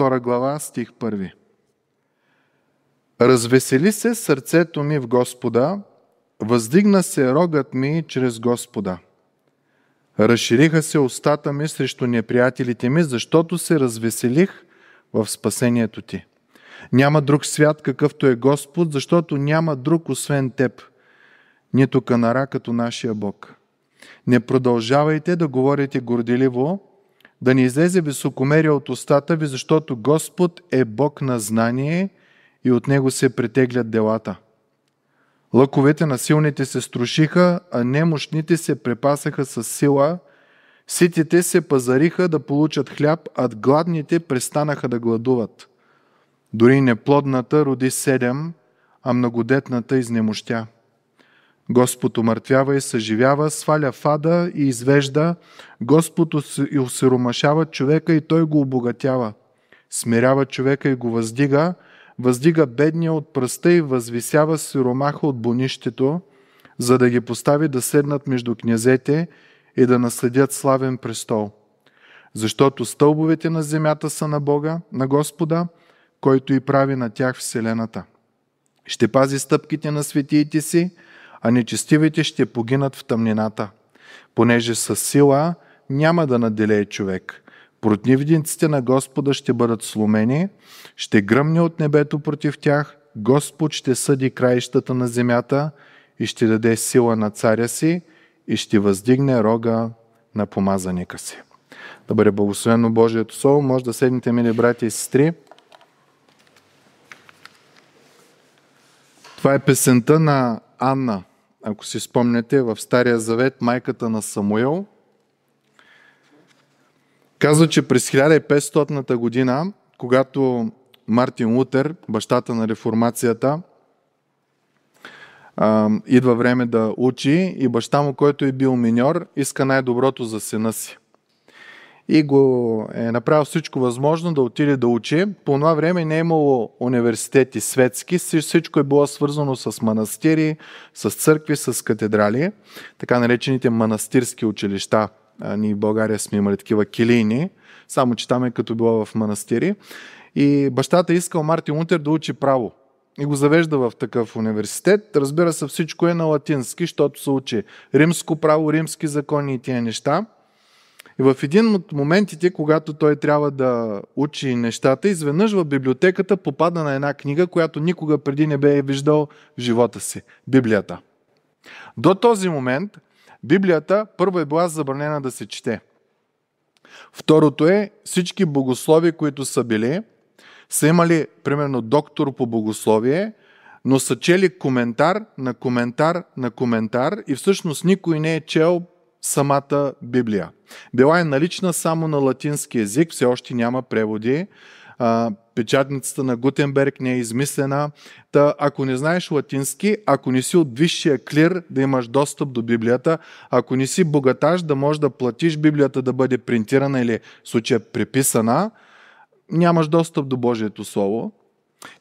2 глава, стих 1. Развесели се сърцето ми в Господа, въздигна се рогът ми чрез Господа. Разшириха се устата ми срещу неприятелите ми, защото се развеселих в спасението ти. Няма друг свят, какъвто е Господ, защото няма друг освен теб, нито канара като нашия Бог. Не продължавайте да говорите горделиво, да не излезе високомерие от устата ви, защото Господ е Бог на знание и от Него се притеглят делата. Лъковете на силните се струшиха, а немощните се препасаха с сила, ситите се пазариха да получат хляб, а гладните престанаха да гладуват. Дори неплодната роди седем, а многодетната изнемощя. Господ омъртвява и съживява, сваля фада и извежда. Господ осиромашава човека и той го обогатява. Смирява човека и го въздига. Въздига бедния от пръста и възвисява сиромаха от бонището, за да ги постави да седнат между князете и да наследят славен престол. Защото стълбовете на земята са на Бога, на Господа, който и прави на тях вселената. Ще пази стъпките на светиите си, а нечестивите ще погинат в тъмнината, понеже със сила няма да наделее човек. Противниците на Господа ще бъдат сломени, ще гръмне от небето против тях, Господ ще съди краищата на земята и ще даде сила на царя си и ще въздигне рога на помазаника си. Да бъде благословено Божието Слово. Може да седнете, мили брати и сестри. Това е песента на Анна. Ако си спомняте, в Стария завет майката на Самуел казва, че през 1500-та година, когато Мартин Лутер, бащата на реформацията, идва време да учи и баща му, който е бил миньор, иска най-доброто за сина си и го е направил всичко възможно да отиде да учи. По това време не е имало университети светски, всичко е било свързано с манастири, с църкви, с катедрали, така наречените манастирски училища. Ние в България сме имали такива килийни, само че там е като било в манастири. И бащата е искал Мартин Лутер да учи право и го завежда в такъв университет. Разбира се, всичко е на латински, защото се учи римско право, римски закони и тия неща – и в един от моментите, когато той трябва да учи нещата, изведнъж в библиотеката попада на една книга, която никога преди не бе е виждал в живота си – Библията. До този момент Библията първо е била забранена да се чете. Второто е всички богослови, които са били, са имали примерно доктор по богословие, но са чели коментар на коментар на коментар и всъщност никой не е чел самата Библия. Била е налична само на латински язик, все още няма преводи. Печатницата на Гутенберг не е измислена. Та, ако не знаеш латински, ако не си от висшия клир, да имаш достъп до Библията, ако не си богаташ, да можеш да платиш Библията да бъде принтирана или в случая преписана, нямаш достъп до Божието Слово.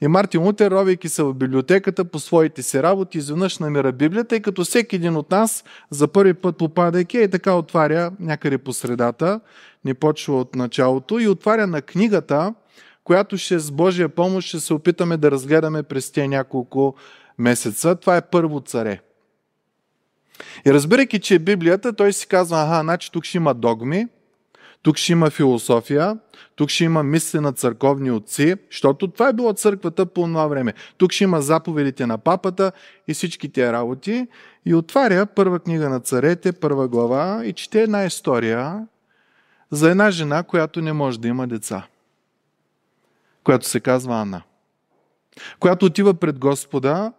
И Мартин Лутер, ровейки се в библиотеката по своите си работи, изведнъж намира Библията и като всеки един от нас, за първи път попадайки, е и така отваря някъде по средата, не почва от началото и отваря на книгата, която ще с Божия помощ ще се опитаме да разгледаме през тези няколко месеца. Това е първо царе. И разбирайки, че е Библията, той си казва, аха, значи тук ще има догми, тук ще има философия, тук ще има мисли на църковни отци, защото това е било църквата по това време. Тук ще има заповедите на папата и всички работи. И отваря първа книга на царете, първа глава и чете една история за една жена, която не може да има деца. Която се казва Анна. Която отива пред Господа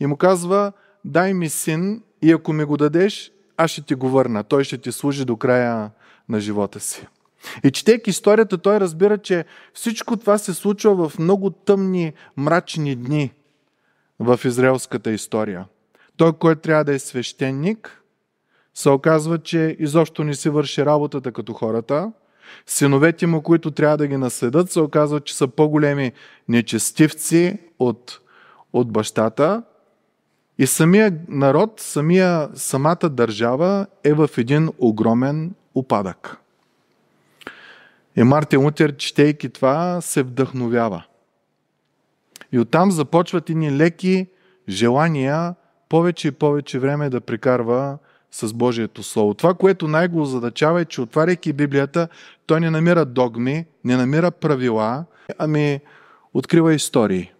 и му казва, дай ми син и ако ми го дадеш, аз ще ти го върна. Той ще ти служи до края на живота си. И четейки историята, той разбира, че всичко това се случва в много тъмни, мрачни дни в израелската история. Той, който трябва да е свещеник, се оказва, че изобщо не си върши работата като хората. Синовете му, които трябва да ги наследат, се оказва, че са по-големи нечестивци от, от бащата. И самия народ, самия, самата държава е в един огромен упадък. И Мартин Утер, четейки това, се вдъхновява. И оттам започват и ни леки желания повече и повече време да прекарва с Божието Слово. Това, което най-го озадачава е, че отваряйки Библията, той не намира догми, не намира правила, ами открива истории.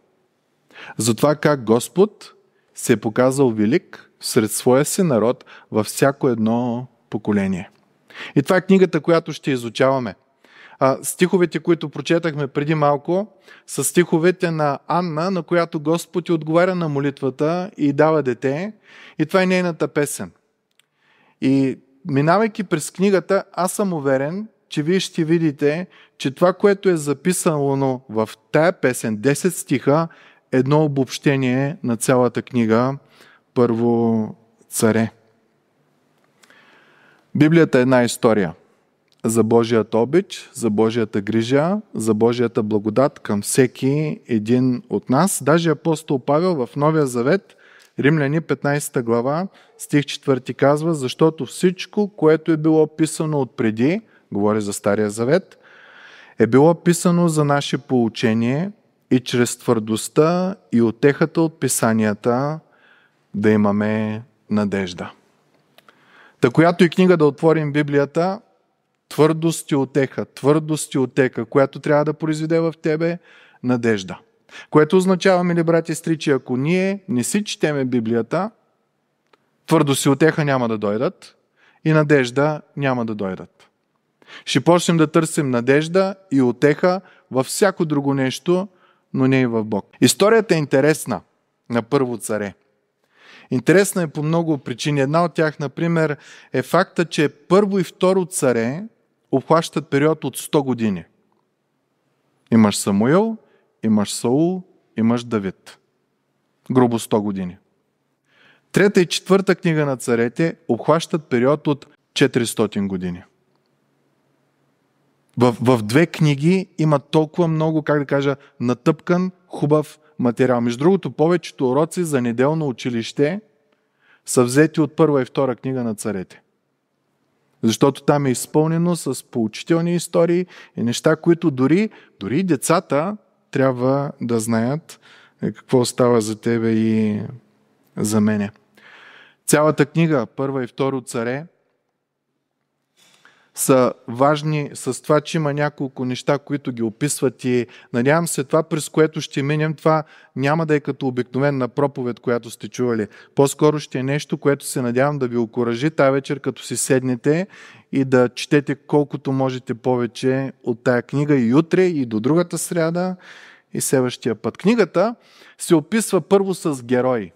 За това как Господ се е показал велик сред своя си народ във всяко едно поколение. И това е книгата, която ще изучаваме. А, стиховете, които прочетахме преди малко, са стиховете на Анна, на която Господ и отговаря на молитвата и дава дете. И това е нейната песен. И минавайки през книгата, аз съм уверен, че вие ще видите, че това, което е записано в тая песен, 10 стиха, е едно обобщение на цялата книга, първо царе. Библията е една история за Божията обич, за Божията грижа, за Божията благодат към всеки един от нас. Даже апостол Павел в Новия Завет, Римляни 15 глава, стих 4 казва, защото всичко, което е било писано отпреди, говори за Стария Завет, е било писано за наше получение и чрез твърдостта и отехата от писанията да имаме надежда. Та която и книга да отворим Библията, твърдост и отеха, твърдост и отеха, която трябва да произведе в тебе надежда. Което означава, мили брати и че ако ние не си четеме Библията, твърдост и отеха няма да дойдат и надежда няма да дойдат. Ще почнем да търсим надежда и отеха във всяко друго нещо, но не и в Бог. Историята е интересна на първо царе. Интересна е по много причини. Една от тях, например, е факта, че първо и второ царе обхващат период от 100 години. Имаш Самуил, имаш Саул, имаш Давид. Грубо 100 години. Трета и четвърта книга на царете обхващат период от 400 години. В, в две книги има толкова много, как да кажа, натъпкан, хубав материал. Между другото, повечето уроци за неделно училище са взети от първа и втора книга на царете. Защото там е изпълнено с поучителни истории и неща, които дори, дори децата трябва да знаят е, какво става за тебе и за мене. Цялата книга, първа и второ царе, са важни с това, че има няколко неща, които ги описват и надявам се това, през което ще минем, това няма да е като обикновена проповед, която сте чували. По-скоро ще е нещо, което се надявам да ви окоръжи тази вечер, като си седнете и да четете колкото можете повече от тая книга и утре, и до другата сряда, и следващия път. Книгата се описва първо с герои.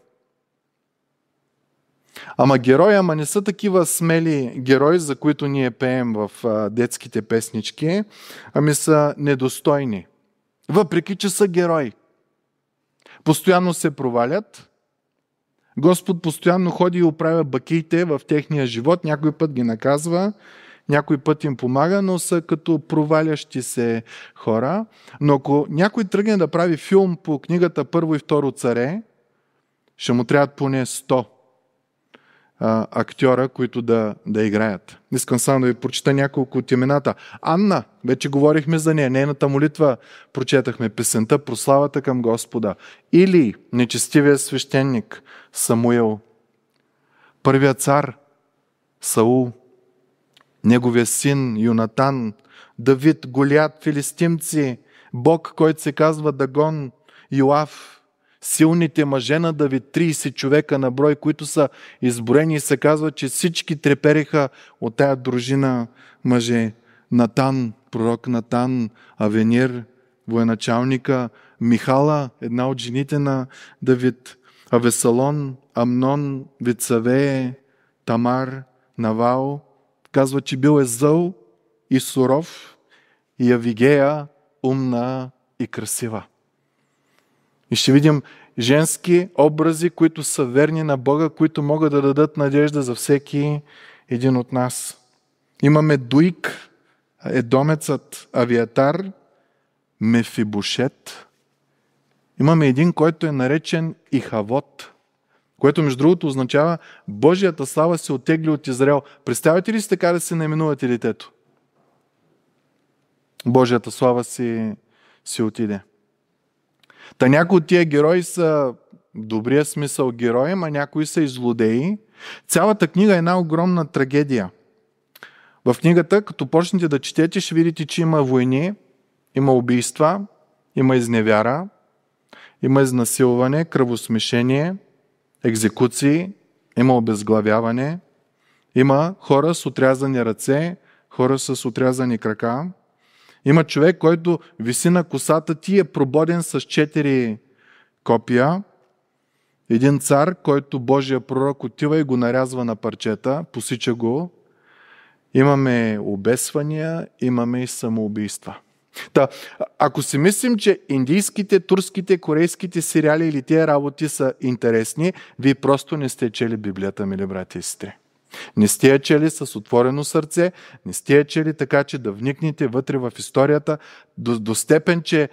Ама герои, ама не са такива смели герои, за които ние пеем в а, детските песнички, ами са недостойни. Въпреки, че са герои. Постоянно се провалят. Господ постоянно ходи и оправя бакиите в техния живот. Някой път ги наказва, някой път им помага, но са като провалящи се хора. Но ако някой тръгне да прави филм по книгата Първо и Второ царе, ще му трябват поне 100 а, актьора, които да, да играят. Искам само да ви прочита няколко от имената. Анна, вече говорихме за нея, нейната молитва, прочетахме песента Прославата към Господа. Или нечестивия свещеник Самуил, първия цар Саул, неговия син Юнатан, Давид, Голят, филистимци, Бог, който се казва Дагон, Йоав, силните мъже на Давид, 30 човека на брой, които са изброени и се казва, че всички трепереха от тая дружина мъже. Натан, пророк Натан, Авенир, военачалника, Михала, една от жените на Давид, Авесалон, Амнон, Вицавее, Тамар, Навал, казва, че бил е зъл и суров, и Авигея, умна и красива. И ще видим женски образи, които са верни на Бога, които могат да дадат надежда за всеки един от нас. Имаме Дуик, Едомецът, Авиатар, Мефибушет. Имаме един, който е наречен Ихавот, което между другото означава Божията слава се отегли от Израел. Представете ли си така да се наименувате детето? Божията слава си, си отиде. Та някои от тия герои са добрия смисъл герои, а някои са и злодеи. Цялата книга е една огромна трагедия. В книгата, като почнете да четете, ще видите, че има войни, има убийства, има изневяра, има изнасилване, кръвосмешение, екзекуции, има обезглавяване, има хора с отрязани ръце, хора с отрязани крака, има човек, който виси на косата ти е прободен с четири копия. Един цар, който Божия пророк отива и го нарязва на парчета, посича го. Имаме обесвания, имаме и самоубийства. Та, ако си мислим, че индийските, турските, корейските сериали или тези работи са интересни, вие просто не сте чели Библията, мили брати и сестри. Не сте я чели с отворено сърце, не сте я чели така, че да вникнете вътре в историята до, до степен, че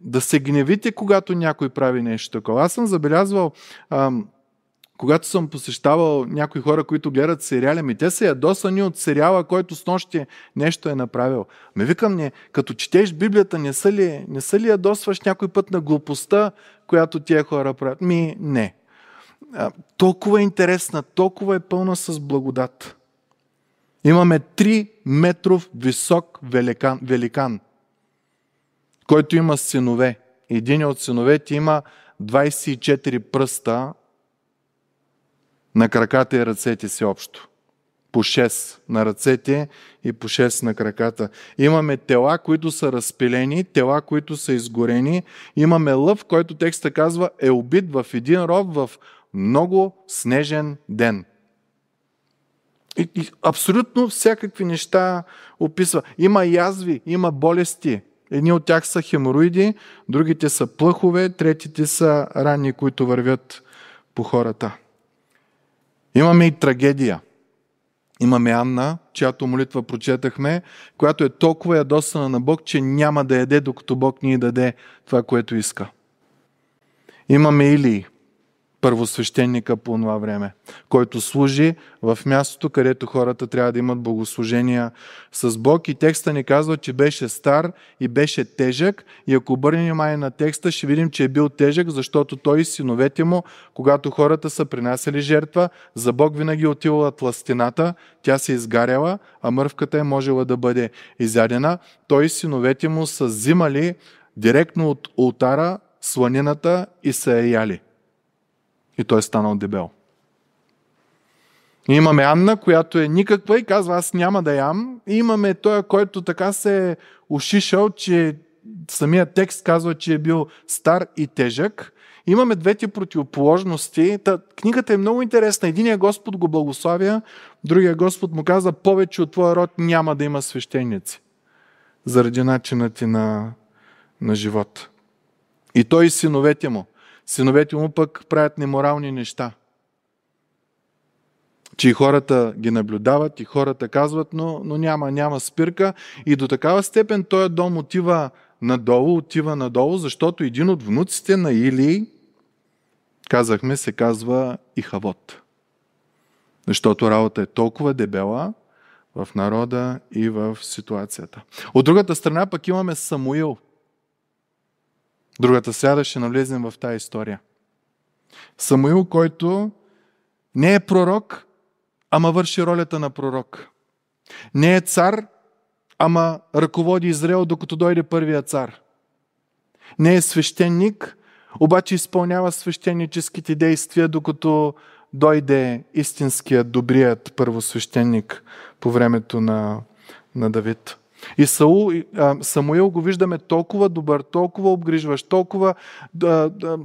да се гневите, когато някой прави нещо такова. Аз съм забелязвал, ам, когато съм посещавал някои хора, които гледат сериали, ми те са ядосани от сериала, който с нощи нещо е направил. Ме викам не, като четеш Библията, не са ли, не са ли ядосваш някой път на глупостта, която тия хора правят? Ми, не толкова е интересна, толкова е пълна с благодат. Имаме 3 метров висок великан, великан който има синове. Един от синовете има 24 пръста на краката и ръцете си общо. По 6 на ръцете и по 6 на краката. Имаме тела, които са разпилени, тела, които са изгорени. Имаме лъв, който текста казва е убит в един роб, в много снежен ден. И, и абсолютно всякакви неща описва. Има язви, има болести. Едни от тях са хемороиди, другите са плъхове, третите са рани, които вървят по хората. Имаме и трагедия. Имаме Анна, чиято молитва прочетахме, която е толкова ядосана на Бог, че няма да яде, докато Бог ни даде това, което иска. Имаме Илии, първосвещеника по това време, който служи в мястото, където хората трябва да имат богослужения с Бог. И текста ни казва, че беше стар и беше тежък. И ако обърнем внимание на текста, ще видим, че е бил тежък, защото той и синовете му, когато хората са принасяли жертва, за Бог винаги е отивала тластината, тя се е изгаряла, а мървката е можела да бъде изядена. Той и синовете му са взимали директно от ултара сланината и са я яли. И той е станал дебел. И имаме Анна, която е никаква и казва, аз няма да ям. И имаме той, който така се е ушишал, че самия текст казва, че е бил стар и тежък. Имаме двете противоположности. Та, книгата е много интересна. Единия Господ го благославя, другия Господ му каза, повече от твоя род няма да има свещеници заради начина ти на, на живот. И той и синовете му – Синовете му пък правят неморални неща. Че и хората ги наблюдават, и хората казват, но, но няма, няма спирка. И до такава степен този дом отива надолу, отива надолу, защото един от внуците на Или, казахме, се казва Ихавод. Защото работа е толкова дебела в народа и в ситуацията. От другата страна пък имаме Самуил – Другата сяда ще навлезем в тази история. Самуил, който не е пророк, ама върши ролята на пророк. Не е цар, ама ръководи Израел, докато дойде първия цар. Не е свещеник, обаче изпълнява свещеническите действия, докато дойде истинският, добрият първосвещеник по времето на, на Давид. И Саул, Самуил го виждаме толкова добър, толкова обгрижващ, толкова да, да,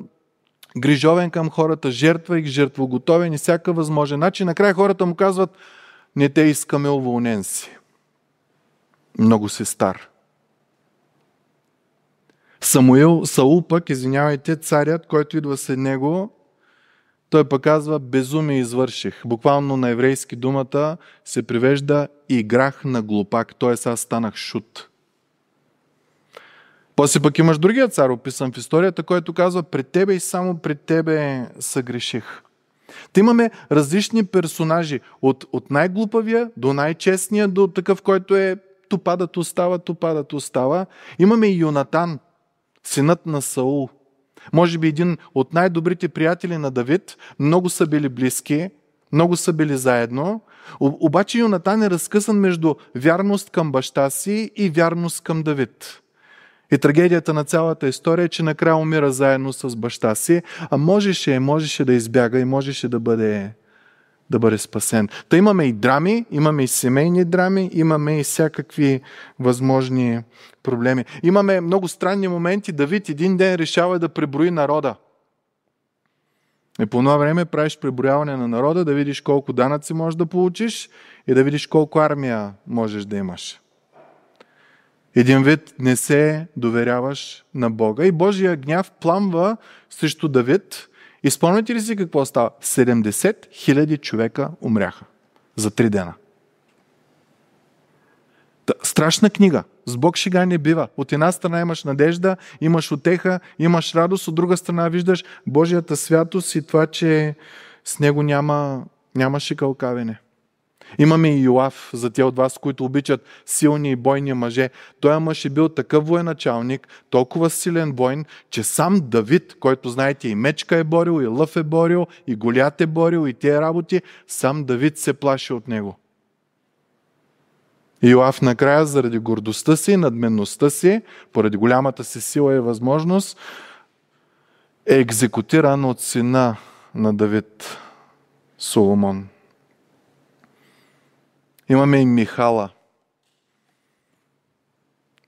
грижовен към хората, жертва и жертвоготовен и всяка възможен начин. Накрая хората му казват, не те искаме, уволнен си. Много си стар. Самуил, Саул пък, извинявайте, царят, който идва след него, той пък казва, безумие извърших. Буквално на еврейски думата се привежда играх на глупак, т.е. аз станах шут. После пък имаш другия цар, описан в историята, който казва, пред тебе и само пред тебе съгреших. Та имаме различни персонажи, от, от най-глупавия до най-честния, до такъв, който е топадат остава, топадат остава. Имаме и Юнатан, синът на Саул – може би един от най-добрите приятели на Давид, много са били близки, много са били заедно, обаче Юнатан е разкъсан между вярност към баща си и вярност към Давид. И трагедията на цялата история е, че накрая умира заедно с баща си, а можеше, можеше да избяга и можеше да бъде да бъде спасен. Та имаме и драми, имаме и семейни драми, имаме и всякакви възможни проблеми. Имаме много странни моменти. Давид един ден решава да преброи народа. И по това време правиш преброяване на народа, да видиш колко данъци можеш да получиш и да видиш колко армия можеш да имаш. Един вид не се доверяваш на Бога. И Божия гняв пламва срещу Давид, и спомняте ли си какво става? 70 000 човека умряха за 3 дена. Та, страшна книга. С Бог шега не бива. От една страна имаш надежда, имаш отеха, имаш радост, от друга страна виждаш Божията святост и това, че с него няма, няма шикалкавене. Имаме и Йоав за те от вас, които обичат силни и бойни мъже. Той мъж е бил такъв военачалник, толкова силен бойн, че сам Давид, който знаете и мечка е борил, и лъв е борил, и голят е борил, и тези работи, сам Давид се плаши от него. Йоав накрая, заради гордостта си, надменността си, поради голямата си сила и възможност, е екзекутиран от сина на Давид Соломон. Имаме и Михала,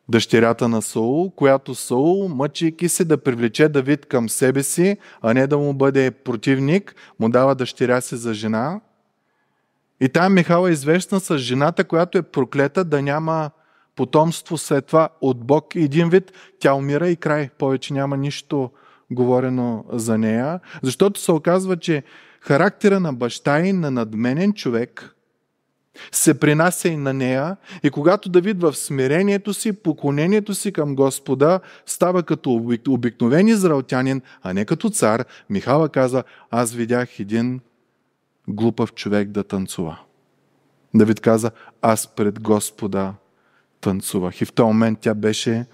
дъщерята на Саул, която Саул, мъчейки се да привлече Давид към себе си, а не да му бъде противник, му дава дъщеря си за жена. И там Михала е известна с жената, която е проклета да няма потомство след това от Бог. Един вид тя умира и край. Повече няма нищо говорено за нея. Защото се оказва, че характера на баща и е на надменен човек – се принася и на нея и когато Давид в смирението си, поклонението си към Господа става като обикновен израелтянин, а не като цар, Михала каза, аз видях един глупав човек да танцува. Давид каза, аз пред Господа танцувах. И в този момент тя беше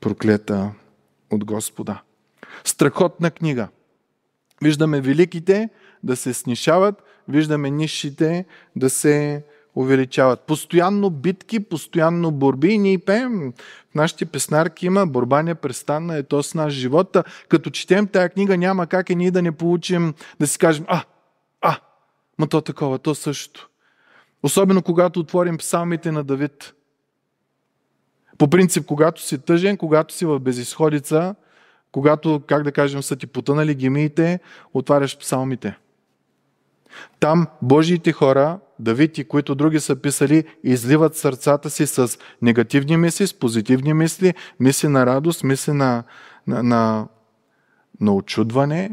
проклета от Господа. Страхотна книга. Виждаме великите да се снишават, виждаме нишите да се увеличават. Постоянно битки, постоянно борби и ние пеем. В нашите песнарки има борба престана е то с наш живота. Като четем тая книга, няма как и ние да не получим, да си кажем, а, а, ма то такова, то също. Особено когато отворим псалмите на Давид. По принцип, когато си тъжен, когато си в безисходица, когато, как да кажем, са ти потънали гемиите, отваряш псалмите. Там Божиите хора Давид и които други са писали, изливат сърцата си с негативни мисли, с позитивни мисли, мисли на радост, мисли на, на, на, на очудване.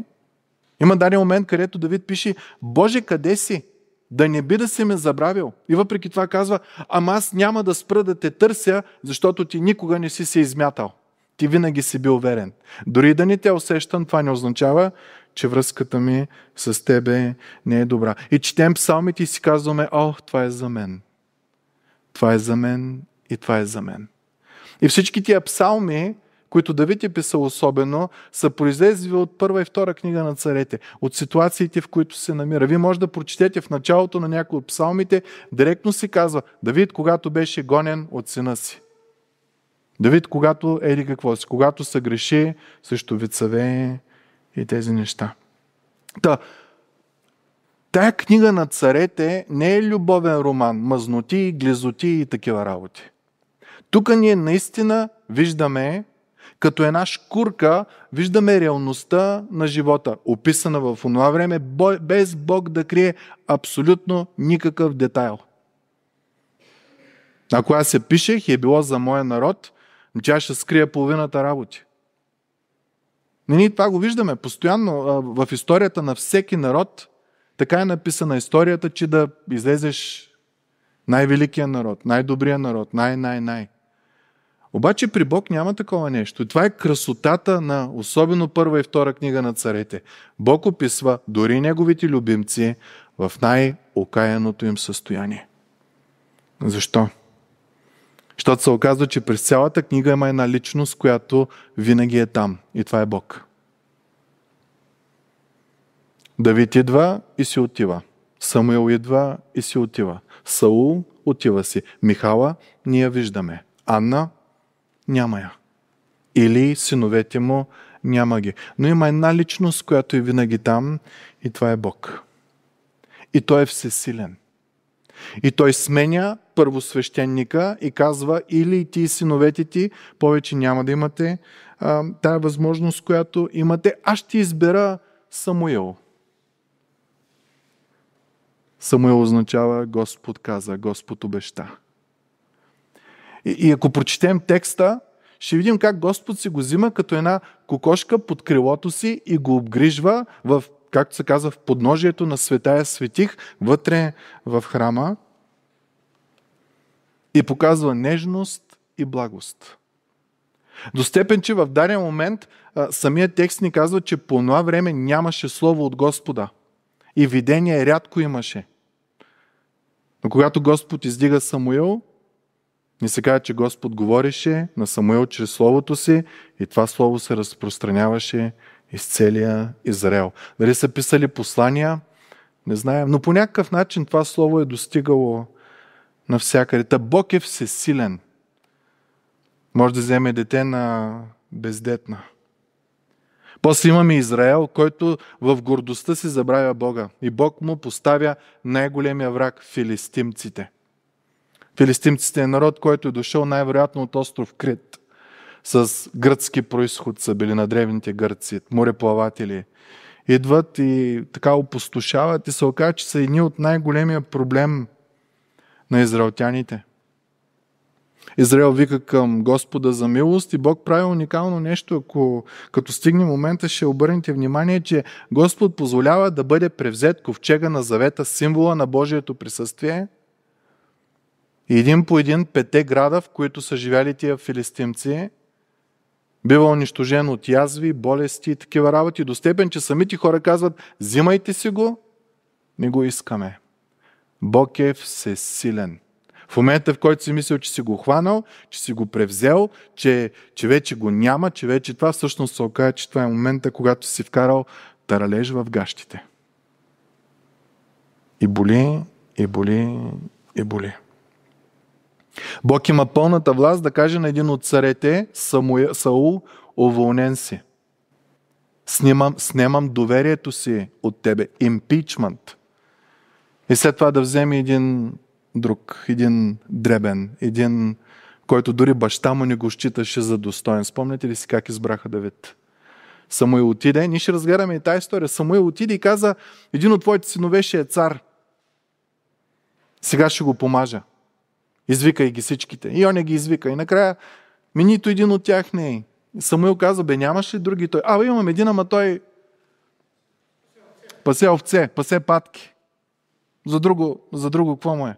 Има даден момент, където Давид пише, Боже, къде си? Да не би да си ме забравил. И въпреки това казва, ама аз няма да спра да те търся, защото ти никога не си се измятал. Ти винаги си бил верен. Дори да не те усещам, това не означава, че връзката ми с Тебе не е добра. И четем псалмите и си казваме, о, това е за мен. Това е за мен и това е за мен. И всички тия псалми, които Давид е писал особено, са произлезли от първа и втора книга на царете, от ситуациите, в които се намира. Вие може да прочетете в началото на някои от псалмите, директно си казва, Давид, когато беше гонен от сина си. Давид, когато еди какво си, когато се греши също вицавее и тези неща. Та, тая книга на царете не е любовен роман, мъзноти, глизоти и такива работи. Тук ние наистина виждаме, като една шкурка, виждаме реалността на живота, описана в това време, без Бог да крие абсолютно никакъв детайл. Ако аз се пишех и е било за моя народ, тя ще скрие половината работи. Ние това го виждаме постоянно а, в историята на всеки народ. Така е написана историята, че да излезеш най-великия народ, най-добрия народ, най-най-най. Обаче при Бог няма такова нещо. Това е красотата на особено първа и втора книга на царете. Бог описва дори неговите любимци в най-окаяното им състояние. Защо? Защото се оказва, че през цялата книга има една личност, която винаги е там. И това е Бог. Давид идва и си отива. Самуил идва и си отива. Саул отива си. Михала ние виждаме. Анна няма я. Или синовете му няма ги. Но има една личност, която е винаги там и това е Бог. И Той е всесилен. И той сменя първосвещеника и казва или ти и синовете ти повече няма да имате а, тая възможност, която имате. Аз ще избера Самуил. Самуил означава Господ каза, Господ обеща. И, и ако прочетем текста, ще видим как Господ си го взима като една кокошка под крилото си и го обгрижва в както се казва, в подножието на светая светих, вътре в храма и показва нежност и благост. До степен, че в даден момент самият текст ни казва, че по това време нямаше слово от Господа и видение рядко имаше. Но когато Господ издига Самуил, ни се казва, че Господ говореше на Самуил чрез Словото си и това Слово се разпространяваше из целия Израел. Дали са писали послания, не знаем, но по някакъв начин това слово е достигало навсякъде. Та Бог е всесилен. Може да вземе дете на бездетна. После имаме Израел, който в гордостта си забравя Бога. И Бог му поставя най-големия враг – филистимците. Филистимците е народ, който е дошъл най-вероятно от остров Крит с гръцки происход са били на древните гърци, мореплаватели. Идват и така опустошават и се оказва, че са едни от най-големия проблем на израелтяните. Израел вика към Господа за милост и Бог прави уникално нещо, ако като стигне момента ще обърнете внимание, че Господ позволява да бъде превзет ковчега на завета, символа на Божието присъствие – и един по един пете града, в които са живяли тия филистимци, Бива унищожен от язви, болести и такива работи, до степен, че самите хора казват, взимайте си го, не го искаме. Бог е всесилен. В момента, в който си мислил, че си го хванал, че си го превзел, че, че вече го няма, че вече това, всъщност се окаже, че това е момента, когато си вкарал таралеж в гащите. И боли, и боли, и боли. Бог има пълната власт да каже на един от царете, Самуя, Саул, уволнен си. Снимам, снемам доверието си от тебе. Импичмент. И след това да вземе един друг, един дребен, един, който дори баща му не го считаше за достоен. Спомняте ли си как избраха Давид? Самуил отиде, ние ще разгледаме и тази история. Самуил отиде и каза, един от твоите синове ще е цар. Сега ще го помажа. Извикай ги всичките. И он ги извика. И накрая, ми нито един от тях не е. Самуил каза, бе, нямаш ли други? Той, а, бе, имам един, ама той пасе овце, пасе патки. За друго, за друго какво му е?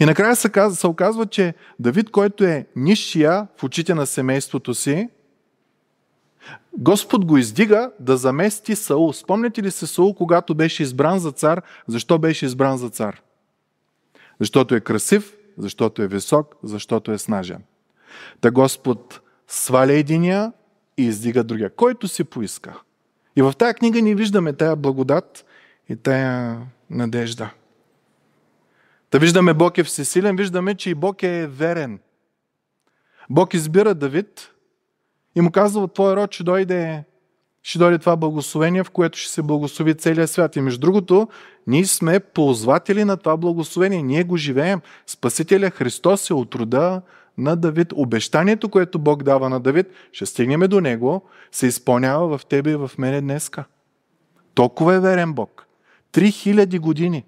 И накрая се, казва, се оказва, че Давид, който е нишия в очите на семейството си, Господ го издига да замести Саул. Спомняте ли се Саул, когато беше избран за цар? Защо беше избран за цар? Защото е красив, защото е висок, защото е снажен. Та Господ сваля единия и издига другия, който си поиска. И в тая книга ни виждаме тая благодат и тая надежда. Та виждаме Бог е всесилен, виждаме, че и Бог е верен. Бог избира Давид и му казва от твой род че дойде, ще дойде това благословение, в което ще се благослови целия свят. И между другото, ние сме ползватели на това благословение. Ние го живеем. Спасителя Христос е от рода на Давид. Обещанието, което Бог дава на Давид, ще стигнем до него, се изпълнява в тебе и в мене днеска. Толкова е верен Бог. Три хиляди години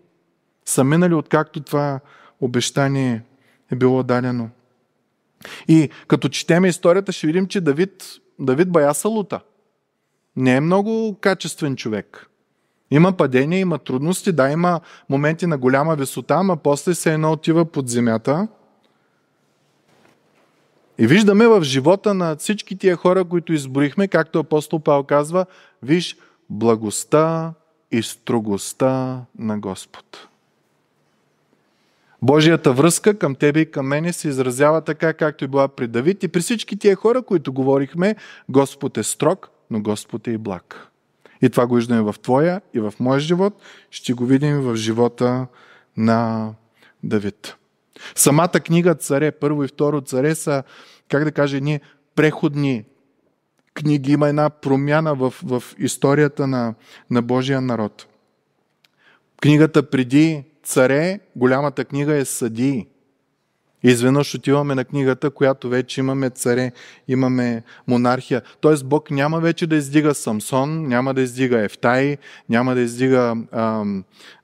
са минали откакто това обещание е било дадено. И като четеме историята, ще видим, че Давид, Давид Баяса лута. Не е много качествен човек. Има падение, има трудности, да, има моменти на голяма висота, ама после се едно отива под земята. И виждаме в живота на всички тия хора, които изборихме, както апостол Павел казва, виж благостта и строгостта на Господ. Божията връзка към тебе и към мене се изразява така, както и била при Давид и при всички тия хора, които говорихме, Господ е строг, но Господ е и благ. И това го виждаме в твоя и в моя живот, ще го видим и в живота на Давид. Самата книга Царе, първо и второ Царе са, как да кажа, едни преходни книги. Има една промяна в, в историята на, на Божия народ. Книгата преди Царе, голямата книга е Съдии. Изведнъж отиваме на книгата, която вече имаме царе, имаме монархия. Тоест Бог няма вече да издига Самсон, няма да издига Ефтай, няма да издига а,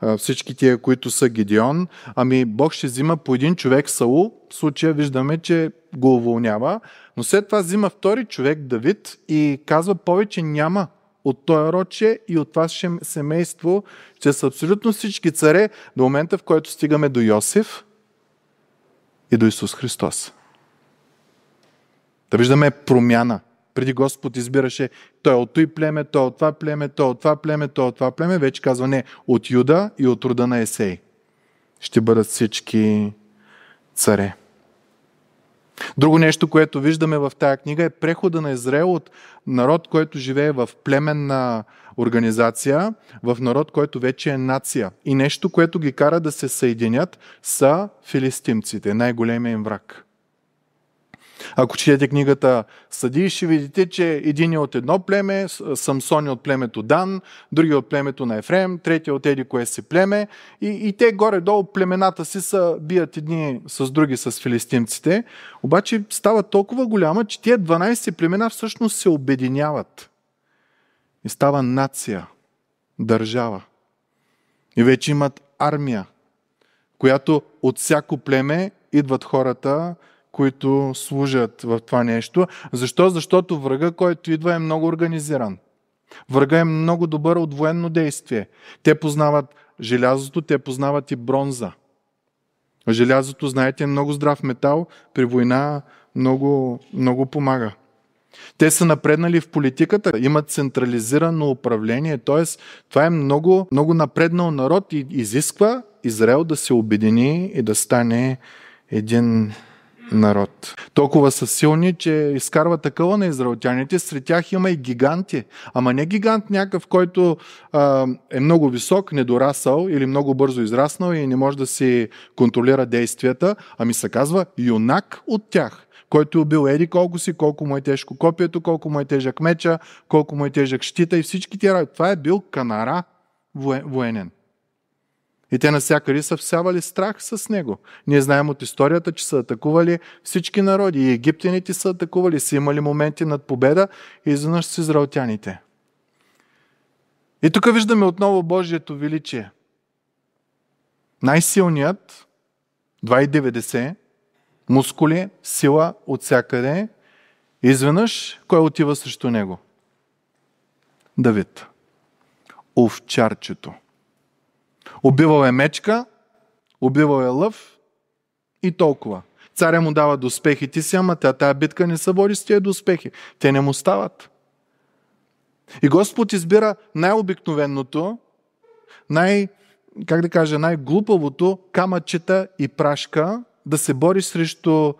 а, всички тия, които са Гедеон. Ами Бог ще взима по един човек Саул, в случая виждаме, че го уволнява, но след това взима втори човек Давид и казва повече няма от този роче и от това семейство ще са абсолютно всички царе до момента, в който стигаме до Йосиф, и до Исус Христос. Да виждаме промяна. Преди Господ избираше той е от той племе, той е от това племе, той е от това племе, той от това племе. Вече казва не, от Юда и от рода на Есей. Ще бъдат всички царе. Друго нещо, което виждаме в тая книга е прехода на Израел от народ, който живее в племенна организация в народ, който вече е нация. И нещо, което ги кара да се съединят, са филистимците, най-големия им враг. Ако четете книгата Съди, ще видите, че един е от едно племе, Самсон е от племето Дан, други е от племето на Ефрем, третия е от Еди кое си племе и, и те горе-долу племената си са, бият едни с други с филистимците. Обаче става толкова голяма, че тия 12 племена всъщност се обединяват и става нация, държава. И вече имат армия, която от всяко племе идват хората, които служат в това нещо. Защо? Защото врага, който идва, е много организиран. Врага е много добър от военно действие. Те познават желязото, те познават и бронза. Желязото, знаете, е много здрав метал, при война много, много помага. Те са напреднали в политиката, имат централизирано управление, т.е. това е много, много напреднал народ и изисква Израел да се обедини и да стане един народ. Толкова са силни, че изкарват такъва на израелтяните. Сред тях има и гиганти. Ама не гигант някакъв, който а, е много висок, недорасъл или много бързо израснал и не може да си контролира действията. Ами се казва юнак от тях който е убил еди колко си, колко му е тежко копието, колко му е тежък меча, колко му е тежък щита и всички тия работи. Това е бил канара военен. И те навсякъде са всявали страх с него. Ние знаем от историята, че са атакували всички народи. И египтяните са атакували, са имали моменти над победа и изведнъж с израелтяните. И тук виждаме отново Божието величие. Най-силният, 2,90, мускули, сила от всякъде. Изведнъж, кой отива срещу него? Давид. Овчарчето. Убивал е мечка, убивал е лъв и толкова. Царя му дава доспехи ти си, ама тя тая битка не са води с тия доспехи. Те не му стават. И Господ избира най-обикновеното, най- как да кажа, най-глупавото камъчета и прашка, да се бориш срещу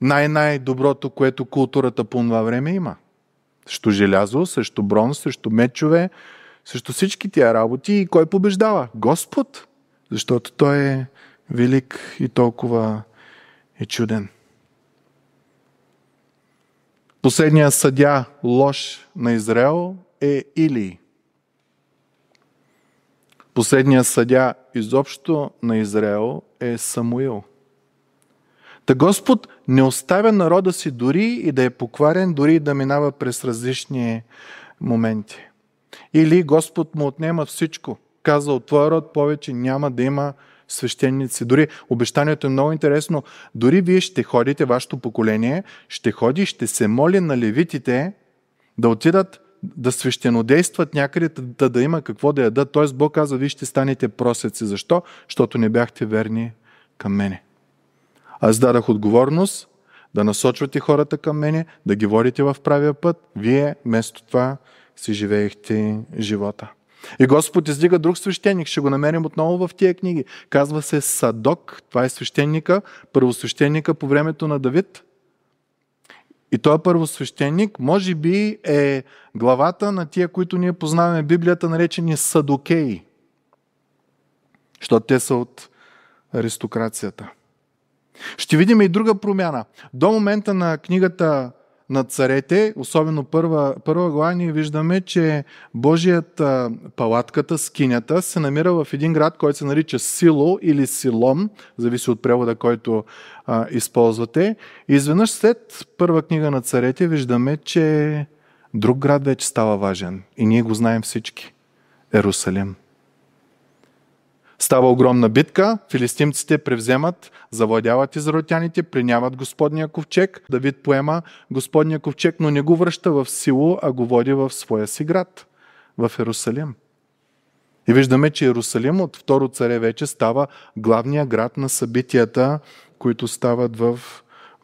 най-най-доброто, което културата по това време има. Срещу желязо, срещу бронз, срещу мечове, срещу всички тия работи и кой побеждава? Господ! Защото Той е велик и толкова е чуден. Последния съдя лош на Израел е Илий. Последният съдя изобщо на Израел е Самуил – Та Господ не оставя народа си дори и да е покварен, дори и да минава през различни моменти. Или Господ му отнема всичко. Каза от твоя род повече няма да има свещеници. Дори обещанието е много интересно. Дори вие ще ходите, вашето поколение, ще ходи, ще се моли на левитите да отидат да свещенодействат някъде, да, да има какво да ядат. Тоест Бог казва, вие ще станете просеци. Защо? Защото не бяхте верни към мене. Аз дадах отговорност да насочвате хората към мене, да ги водите в правия път. Вие, вместо това, си живеехте живота. И Господ издига друг свещеник. Ще го намерим отново в тия книги. Казва се Садок. Това е свещеника, първосвещеника по времето на Давид. И той е първосвещеник, може би, е главата на тия, които ние познаваме Библията, наречени Садокеи. Защото те са от аристокрацията. Ще видим и друга промяна. До момента на книгата на царете, особено първа, първа глава, ние виждаме, че Божият палатката, скинята, се намира в един град, който се нарича Сило или Силом, зависи от превода, който а, използвате. И изведнъж след първа книга на царете виждаме, че друг град вече става важен. И ние го знаем всички. Ерусалим. Става огромна битка, филистимците превземат, завладяват израелтяните, приняват Господния ковчег. Давид поема Господния ковчег, но не го връща в сило, а го води в своя си град, в Иерусалим. И виждаме, че Иерусалим от второ царе вече става главния град на събитията, които стават в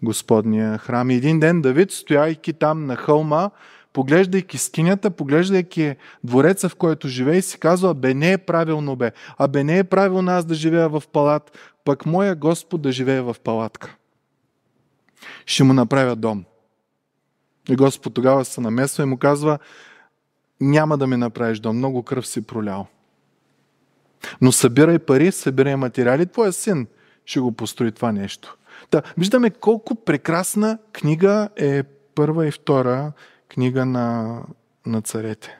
Господния храм. И един ден Давид, стояйки там на хълма, поглеждайки скинята, поглеждайки двореца, в който живее, си казва, бе не е правилно бе, а бе не е правилно аз да живея в палат, пък моя Господ да живее в палатка. Ще му направя дом. И Господ тогава се намесва и му казва, няма да ми направиш дом, много кръв си пролял. Но събирай пари, събирай материали, твоя син ще го построи това нещо. Та, виждаме колко прекрасна книга е първа и втора книга на, на царете.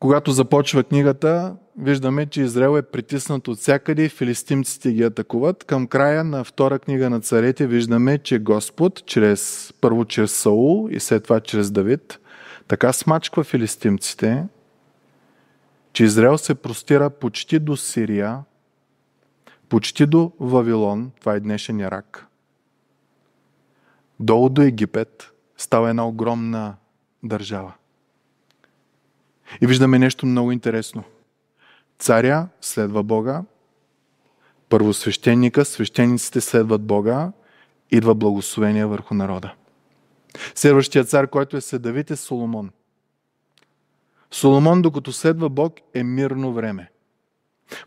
Когато започва книгата, виждаме, че Израел е притиснат от всякъде и филистимците ги атакуват. Към края на втора книга на царете виждаме, че Господ, чрез, първо чрез Саул и след това чрез Давид, така смачква филистимците, че Израел се простира почти до Сирия, почти до Вавилон, това е днешен Ирак, долу до Египет става една огромна държава. И виждаме нещо много интересно. Царя следва Бога, първо свещеника, свещениците следват Бога, идва благословение върху народа. Следващия цар, който е след Давид, е Соломон. Соломон, докато следва Бог, е мирно време.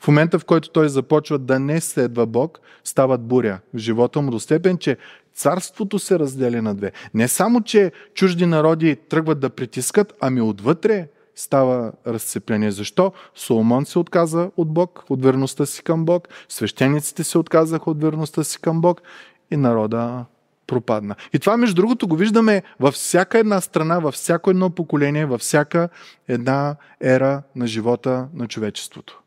В момента, в който той започва да не следва Бог, стават буря в живота му до степен, че Царството се разделя на две. Не само, че чужди народи тръгват да притискат, ами отвътре става разцепление. Защо? Соломон се отказа от Бог, от верността си към Бог, свещениците се отказаха от верността си към Бог и народа пропадна. И това, между другото, го виждаме във всяка една страна, във всяко едно поколение, във всяка една ера на живота на човечеството.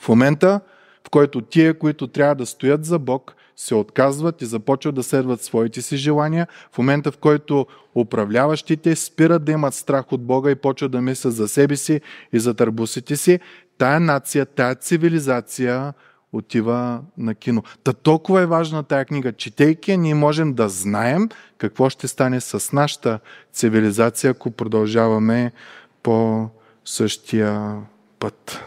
В момента, в който тие, които трябва да стоят за Бог, се отказват и започват да следват своите си желания. В момента, в който управляващите спират да имат страх от Бога и почват да мислят за себе си и за търбусите си, тая нация, тая цивилизация отива на кино. Та толкова е важна тая книга. Четейки ние можем да знаем какво ще стане с нашата цивилизация, ако продължаваме по същия път.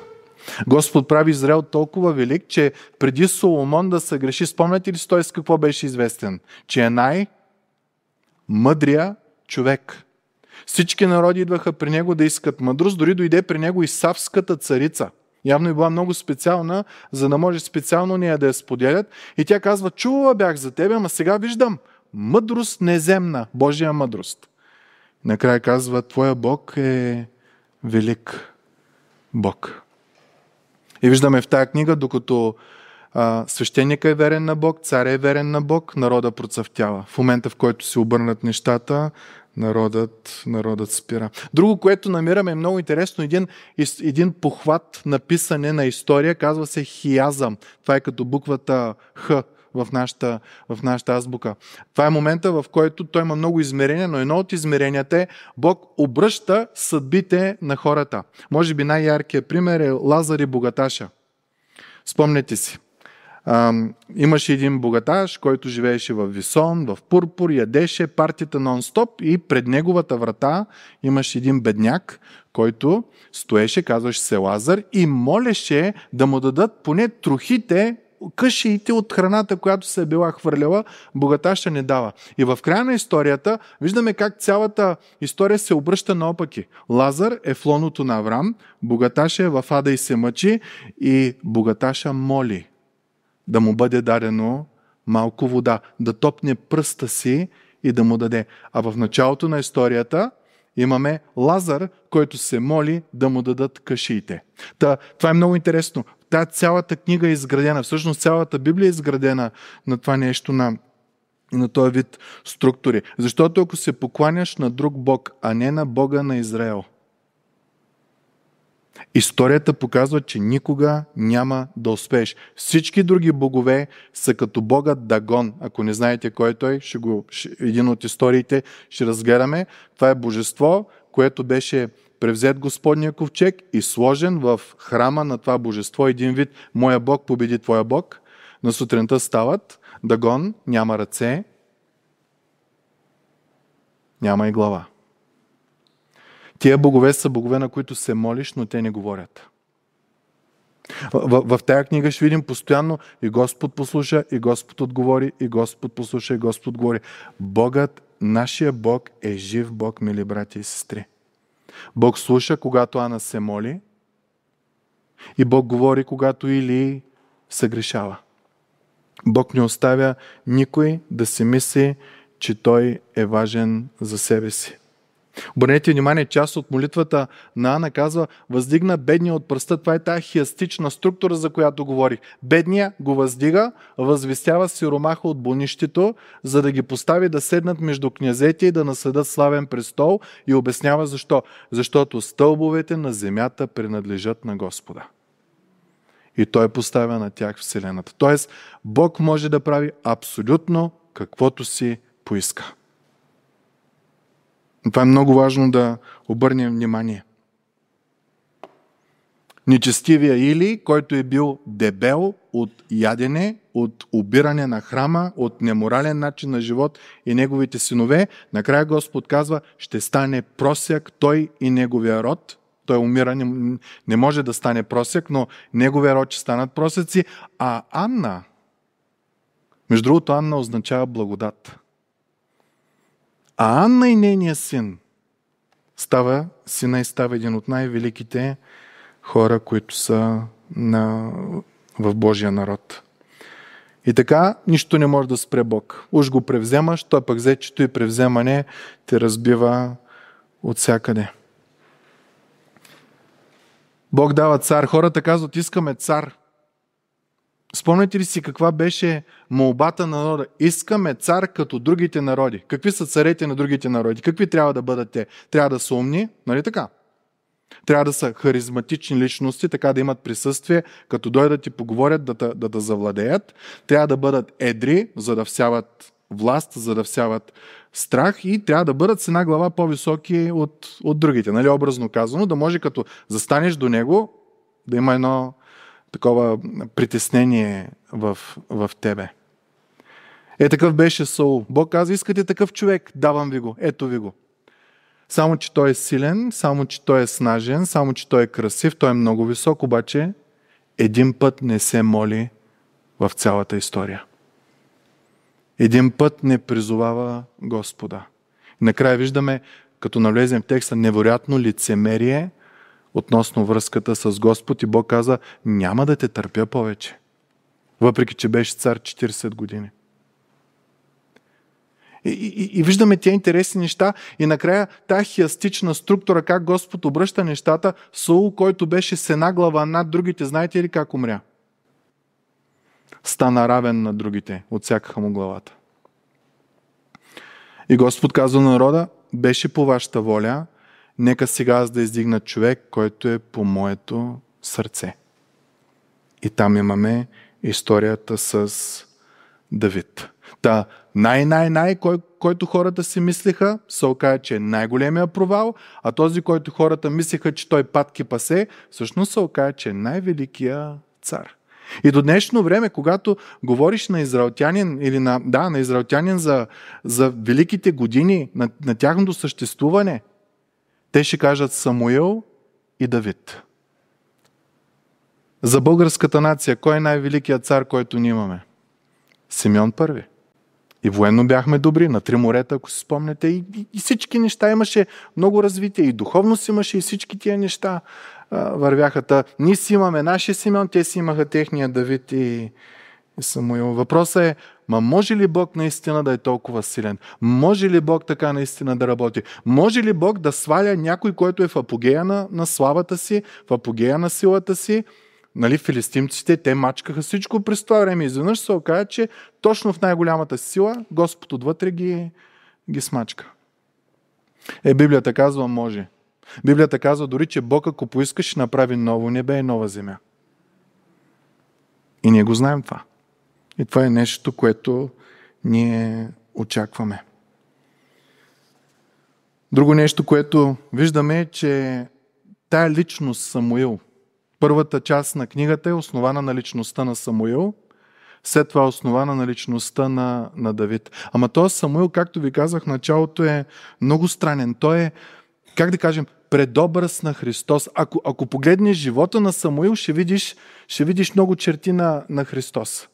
Господ прави Израел толкова велик, че преди Соломон да се греши, спомняте ли си той с какво беше известен? Че е най-мъдрия човек. Всички народи идваха при него да искат мъдрост, дори дойде при него и савската царица. Явно е била много специална, за да може специално нея да я споделят. И тя казва, чувала бях за тебе, ама сега виждам. Мъдрост неземна, Божия мъдрост. Накрая казва, твоя Бог е велик Бог. И виждаме в тази книга, докато а, свещеника е верен на Бог, царя е верен на Бог, народа процъфтява. В момента, в който се обърнат нещата, народът, народът спира. Друго, което намираме е много интересно, един, един похват на писане на история, казва се Хиазъм. Това е като буквата Х в нашата, в нашата азбука. Това е момента, в който той има много измерения, но едно от измеренията е Бог обръща съдбите на хората. Може би най-яркият пример е Лазар и богаташа. Спомнете си. Ам, имаше един богаташ, който живееше в Висон, в Пурпур, ядеше партията нон-стоп и пред неговата врата имаше един бедняк, който стоеше, казваше се Лазар, и молеше да му дадат поне трохите къшиите от храната, която се е била хвърляла, Богаташа не дава. И в края на историята виждаме как цялата история се обръща наопаки. Лазар е в лоното на Аврам, богаташа е в ада и се мъчи и богаташа моли да му бъде дадено малко вода, да топне пръста си и да му даде. А в началото на историята имаме Лазар, който се моли да му дадат кашиите. Та, това е много интересно. Та цялата книга е изградена, всъщност цялата Библия е изградена на това нещо на на този вид структури. Защото ако се покланяш на друг Бог, а не на Бога на Израел, историята показва, че никога няма да успееш. Всички други богове са като Бога Дагон. Ако не знаете кой е той, ще го, ще, един от историите ще разгледаме. Това е божество, което беше превзет Господния ковчег и сложен в храма на това божество един вид Моя Бог победи Твоя Бог. На сутринта стават, Дагон няма ръце, няма и глава. Тия богове са богове, на които се молиш, но те не говорят. В, в, в тая книга ще видим постоянно и Господ послуша, и Господ отговори, и Господ послуша, и Господ отговори. Богът, нашия Бог е жив Бог, мили брати и сестри. Бог слуша, когато Ана се моли. И Бог говори, когато или съгрешава. Бог не оставя никой да си мисли, че той е важен за себе си. Обърнете внимание, част от молитвата на Ана казва, въздигна бедния от пръста. Това е тази хиастична структура, за която говорих. Бедния го въздига, възвестява сиромаха от бонището, за да ги постави да седнат между князете и да наследат славен престол и обяснява защо. Защото стълбовете на земята принадлежат на Господа. И Той поставя на тях Вселената. Тоест, Бог може да прави абсолютно каквото си поиска. Но това е много важно да обърнем внимание. Нечестивия или, който е бил дебел от ядене, от обиране на храма, от неморален начин на живот и неговите синове, накрая Господ казва, ще стане просяк той и неговия род. Той умира, не, не може да стане просяк, но неговия род ще станат просяци. А Анна, между другото, Анна означава благодат. А Анна и нейния син става, сина и става един от най-великите хора, които са на, в Божия народ. И така, нищо не може да спре Бог. Уж го превземаш, той пък чето и превземане те разбива от всякъде. Бог дава цар. Хората казват, искаме цар. Спомняте ли си каква беше молбата на народа? Искаме цар като другите народи. Какви са царете на другите народи? Какви трябва да бъдат те? Трябва да са умни, нали така? Трябва да са харизматични личности, така да имат присъствие, като дойдат и поговорят, да, да, да, да завладеят. Трябва да бъдат едри, за да всяват власт, за да всяват страх и трябва да бъдат с една глава по-високи от, от другите, нали, образно казано, да може като застанеш до него, да има едно такова притеснение в, в тебе. Е, такъв беше Саул. Бог каза, искате такъв човек, давам ви го, ето ви го. Само, че той е силен, само, че той е снажен, само, че той е красив, той е много висок, обаче един път не се моли в цялата история. Един път не призовава Господа. Накрая виждаме, като навлезем в текста, невероятно лицемерие – относно връзката с Господ и Бог каза, няма да те търпя повече. Въпреки, че беше цар 40 години. И, и, и виждаме тези интересни неща и накрая тази хиастична структура, как Господ обръща нещата, Саул, който беше с една глава над другите, знаете ли как умря? Стана равен на другите, отсякаха му главата. И Господ казва на народа, беше по вашата воля, нека сега аз да издигна човек, който е по моето сърце. И там имаме историята с Давид. Та най-най-най, кой, който хората си мислиха, се оказа, че е най-големия провал, а този, който хората мислиха, че той падки пасе, всъщност се оказа, че е най-великия цар. И до днешно време, когато говориш на израелтянин или на, да, на израелтянин за, за великите години, на, на тяхното съществуване – те ще кажат Самуил и Давид. За българската нация, кой е най-великият цар, който ни имаме? Симеон Първи. И военно бяхме добри, на три морета, ако си спомнете, и, и, и всички неща имаше много развитие, и духовност имаше, и всички тия неща а, вървяха. Та, ние си имаме нашия Симеон, те си имаха техния Давид и, и Самуил. Въпросът е, Ма може ли Бог наистина да е толкова силен? Може ли Бог така наистина да работи? Може ли Бог да сваля някой, който е в апогея на, на славата си, в апогея на силата си? Нали, филистимците, те мачкаха всичко през това време. Изведнъж се оказа, че точно в най-голямата сила Господ отвътре ги, ги смачка. Е, Библията казва, може. Библията казва дори, че Бог, ако поиска, ще направи ново небе и нова земя. И ние го знаем това. И това е нещо, което ние очакваме. Друго нещо, което виждаме е, че тая личност Самуил, първата част на книгата е основана на личността на Самуил, след това е основана на личността на, на Давид. Ама този Самуил, както ви казах в началото, е много странен. Той е, как да кажем, предобраз на Христос. Ако, ако погледнеш живота на Самуил, ще видиш, ще видиш много черти на, на Христос.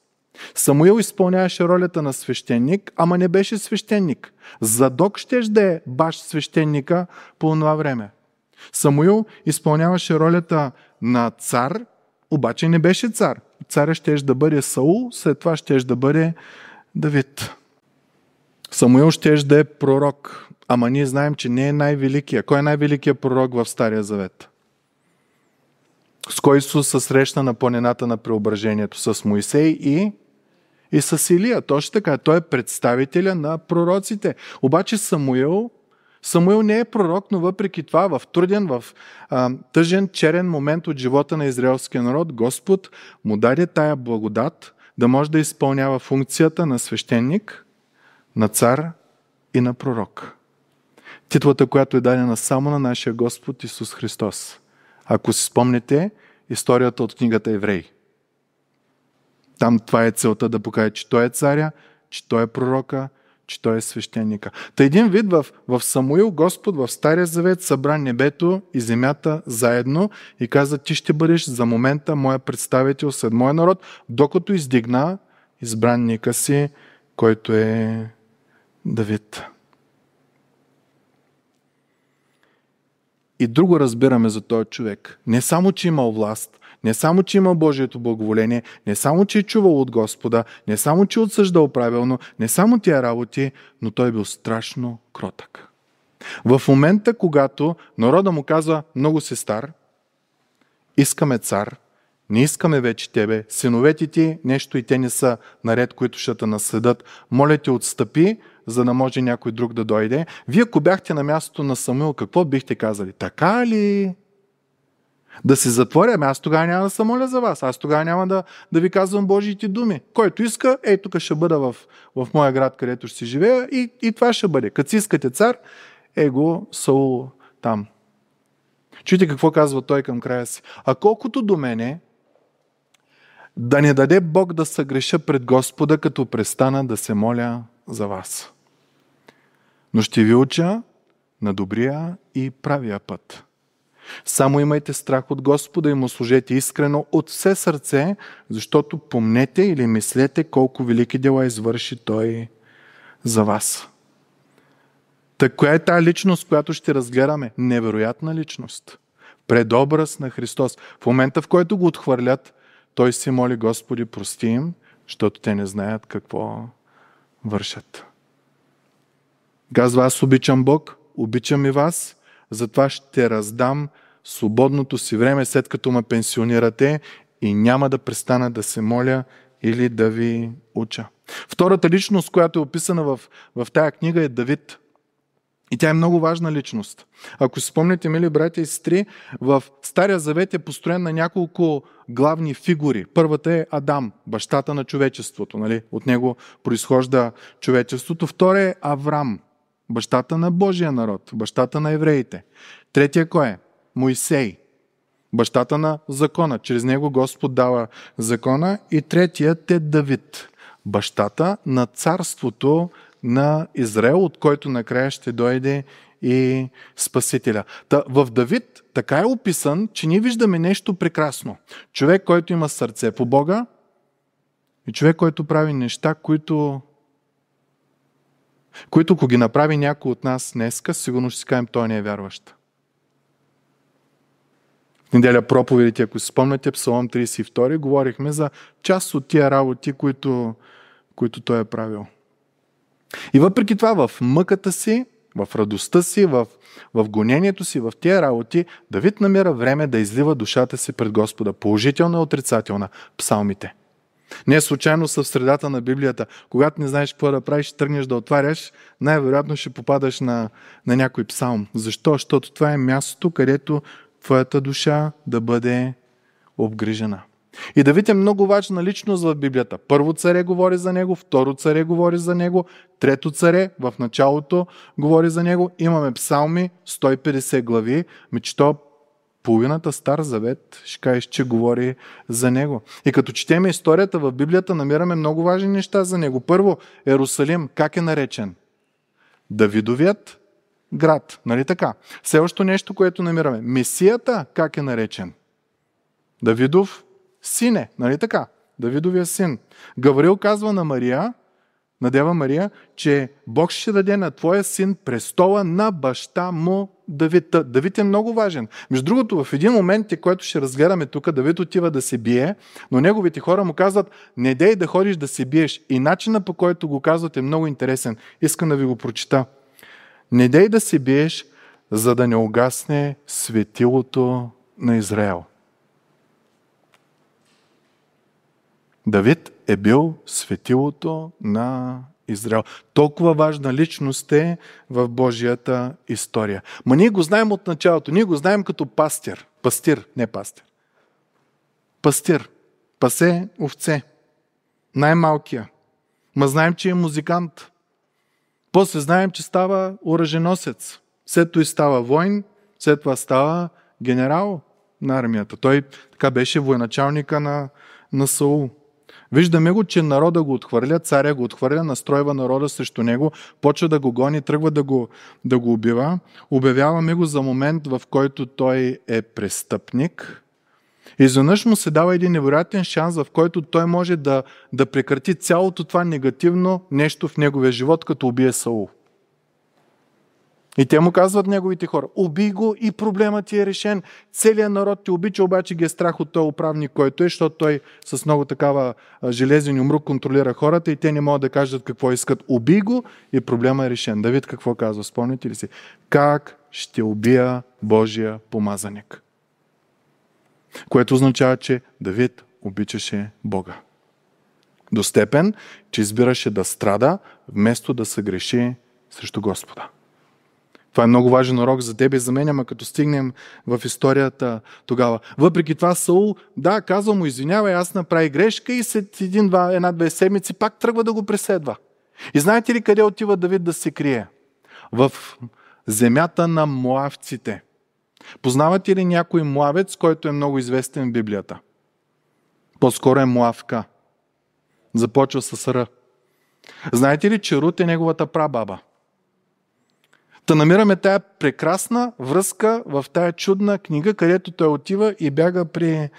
Самуил изпълняваше ролята на свещеник, ама не беше свещеник. Задок щеш да е баш свещеника по това време. Самуил изпълняваше ролята на цар, обаче не беше цар. Царя щеш да бъде Саул, след това щеш да бъде Давид. Самуил щеш да е пророк, ама ние знаем, че не е най-великия. Кой е най-великият пророк в Стария Завет? С кой Исус се срещна на планината на преображението? С Моисей и и с Илия, точно така, той е представителя на пророците. Обаче Самуил, Самуил не е пророк, но въпреки това в труден, в а, тъжен, черен момент от живота на израелския народ, Господ му даде тая благодат да може да изпълнява функцията на свещеник, на цар и на пророк. Титлата, която е дадена само на нашия Господ Исус Христос. Ако си спомнете историята от книгата Евреи – там това е целта да покаже, че той е царя, че той е пророка, че той е свещеника. Та един вид в, в Самуил Господ в Стария Завет събра небето и земята заедно и каза, ти ще бъдеш за момента моя представител след моя народ, докато издигна избранника си, който е Давид. И друго разбираме за този човек. Не само, че имал власт, не само, че има Божието благоволение, не само, че е чувал от Господа, не само, че е отсъждал правилно, не само тия работи, но той е бил страшно кротък. В момента, когато народа му казва, много си стар, искаме цар, не искаме вече тебе, синовете ти, нещо и те не са наред, които ще те наследат, моля те отстъпи, за да може някой друг да дойде. Вие, ако бяхте на мястото на Самуил, какво бихте казали? Така ли? да се затворя, ами аз тогава няма да се моля за вас, аз тогава няма да, да ви казвам Божиите думи. Който иска, ей тук ще бъда в, в моя град, където ще си живея и, и това ще бъде. Като си искате цар, е го Саул там. Чуйте какво казва той към края си. А колкото до мене, да не даде Бог да съгреша пред Господа, като престана да се моля за вас. Но ще ви уча на добрия и правия път само имайте страх от Господа и му служете искрено от все сърце, защото помнете или мислете колко велики дела извърши Той за вас. Така коя е тази личност, която ще разгледаме? Невероятна личност. Предобраз на Христос. В момента, в който го отхвърлят, той си моли Господи, прости им, защото те не знаят какво вършат. Казва, аз обичам Бог, обичам и вас – затова ще раздам свободното си време, след като ме пенсионирате и няма да престана да се моля или да ви уча. Втората личност, която е описана в, в тая книга е Давид. И тя е много важна личност. Ако си спомняте, мили братя и сестри, в Стария Завет е построен на няколко главни фигури. Първата е Адам, бащата на човечеството. Нали? От него произхожда човечеството. Втория е Аврам, Бащата на Божия народ, бащата на евреите. Третия кой е? Моисей. Бащата на закона. Чрез него Господ дава закона. И третият е Давид. Бащата на царството на Израел, от който накрая ще дойде и Спасителя. Та, в Давид така е описан, че ние виждаме нещо прекрасно. Човек, който има сърце по Бога и човек, който прави неща, които които ако ги направи някой от нас днеска, сигурно ще си кажем, той не е вярващ. В неделя проповедите, ако си спомняте, Псалом 32, говорихме за част от тия работи, които, които той е правил. И въпреки това, в мъката си, в радостта си, в, в гонението си, в тия работи, Давид намира време да излива душата си пред Господа, положителна и отрицателна, псалмите. Не е случайно са в средата на Библията. Когато не знаеш какво да правиш, тръгнеш да отваряш, най-вероятно ще попадаш на, на някой псалм. Защо? Защото това е мястото, където твоята душа да бъде обгрижена. И Давид е много важна личност в Библията. Първо царе говори за него, второ царе говори за него, трето царе в началото говори за него. Имаме псалми, 150 глави. Мечто половината Стар Завет, ще кажеш, че говори за него. И като четеме историята в Библията, намираме много важни неща за него. Първо, Ерусалим, как е наречен? Давидовият град, нали така? Следващото нещо, което намираме. Месията, как е наречен? Давидов сине, нали така? Давидовия син. Гаврил казва на Мария, Надява Мария, че Бог ще даде на твоя син престола на баща му Давид. Давид е много важен. Между другото, в един момент, който ще разгледаме тук, Давид отива да се бие, но неговите хора му казват, не дей да ходиш да се биеш. И начина по който го казват е много интересен. Искам да ви го прочита. Не дей да се биеш, за да не огасне светилото на Израел. Давид е бил светилото на Израел. Толкова важна личност е в Божията история. Ма ние го знаем от началото. Ние го знаем като пастир. Пастир, не пастир. Пастир. Пасе овце. Най-малкия. Ма знаем, че е музикант. После знаем, че става оръженосец. След това става войн, след това става генерал на армията. Той така беше военачалника на, на Саул. Виждаме го, че народа го отхвърля, царя го отхвърля, настройва народа срещу него, почва да го гони, тръгва да го, да го убива. Обявяваме го за момент, в който той е престъпник. Изведнъж му се дава един невероятен шанс, в който той може да, да прекрати цялото това негативно нещо в неговия живот, като убие Саул. И те му казват неговите хора, убий го и проблемът ти е решен. Целият народ ти обича, обаче ги е страх от този управник, който е, защото той с много такава железен умрук контролира хората и те не могат да кажат какво искат. Убий го и проблема е решен. Давид какво казва, спомните ли си? Как ще убия Божия помазаник? Което означава, че Давид обичаше Бога. До степен, че избираше да страда, вместо да се греши срещу Господа. Това е много важен урок за тебе и за мен, ама като стигнем в историята тогава. Въпреки това Саул, да, казва му, извинявай, аз направи грешка и след един, два, една-две седмици пак тръгва да го преследва. И знаете ли къде отива Давид да се крие? В земята на муавците. Познавате ли някой муавец, който е много известен в Библията? По-скоро е муавка. Започва с Р. Знаете ли, че Рут е неговата прабаба? Та намираме тая прекрасна връзка в тая чудна книга, където той отива и бяга при,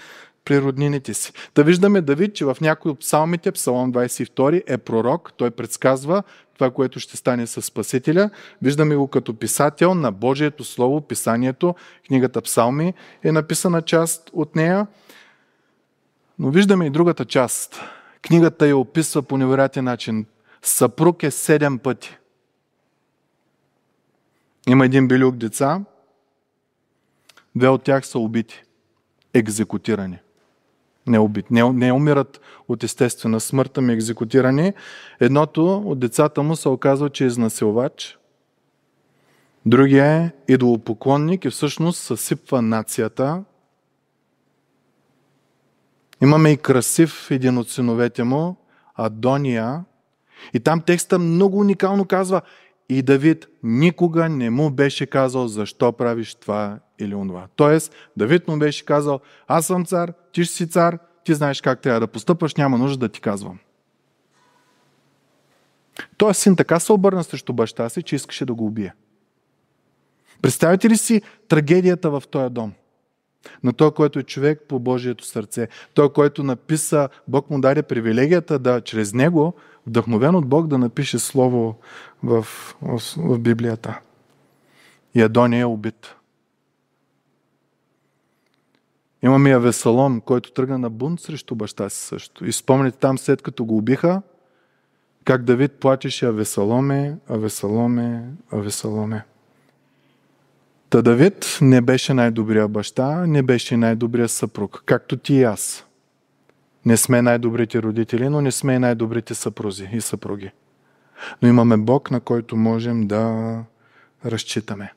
при роднините си. Да виждаме Давид, че в някои от псалмите, Псалом 22 е пророк, той предсказва това, което ще стане със Спасителя. Виждаме го като писател на Божието Слово, Писанието. Книгата Псалми е написана част от нея. Но виждаме и другата част. Книгата я описва по невероятен начин. Съпруг е седем пъти. Има един билюк деца, две от тях са убити, екзекутирани. Не, убит, не, не умират от естествена смърт, ами екзекутирани. Едното от децата му се оказва, че е изнасилвач, другия е идолопоклонник и всъщност съсипва нацията. Имаме и красив един от синовете му, Адония. И там текста много уникално казва и Давид никога не му беше казал защо правиш това или онова. Тоест, Давид му беше казал, аз съм цар, ти ще си цар, ти знаеш как трябва да постъпваш, няма нужда да ти казвам. Той син така се обърна срещу баща си, че искаше да го убие. Представете ли си трагедията в този дом? На той, който е човек по Божието сърце, той, който написа, Бог му даде привилегията да чрез него вдъхновен от Бог да напише слово в, в, в Библията. И Адония е убит. Имаме Авесалом, който тръгна на бунт срещу баща си също. И спомняте там, след като го убиха, как Давид плачеше Авесаломе, Авесаломе, Авесаломе. Та Давид не беше най-добрия баща, не беше най-добрия съпруг, както ти и аз. Не сме най-добрите родители, но не сме и най-добрите съпрузи и съпруги. Но имаме Бог, на който можем да разчитаме.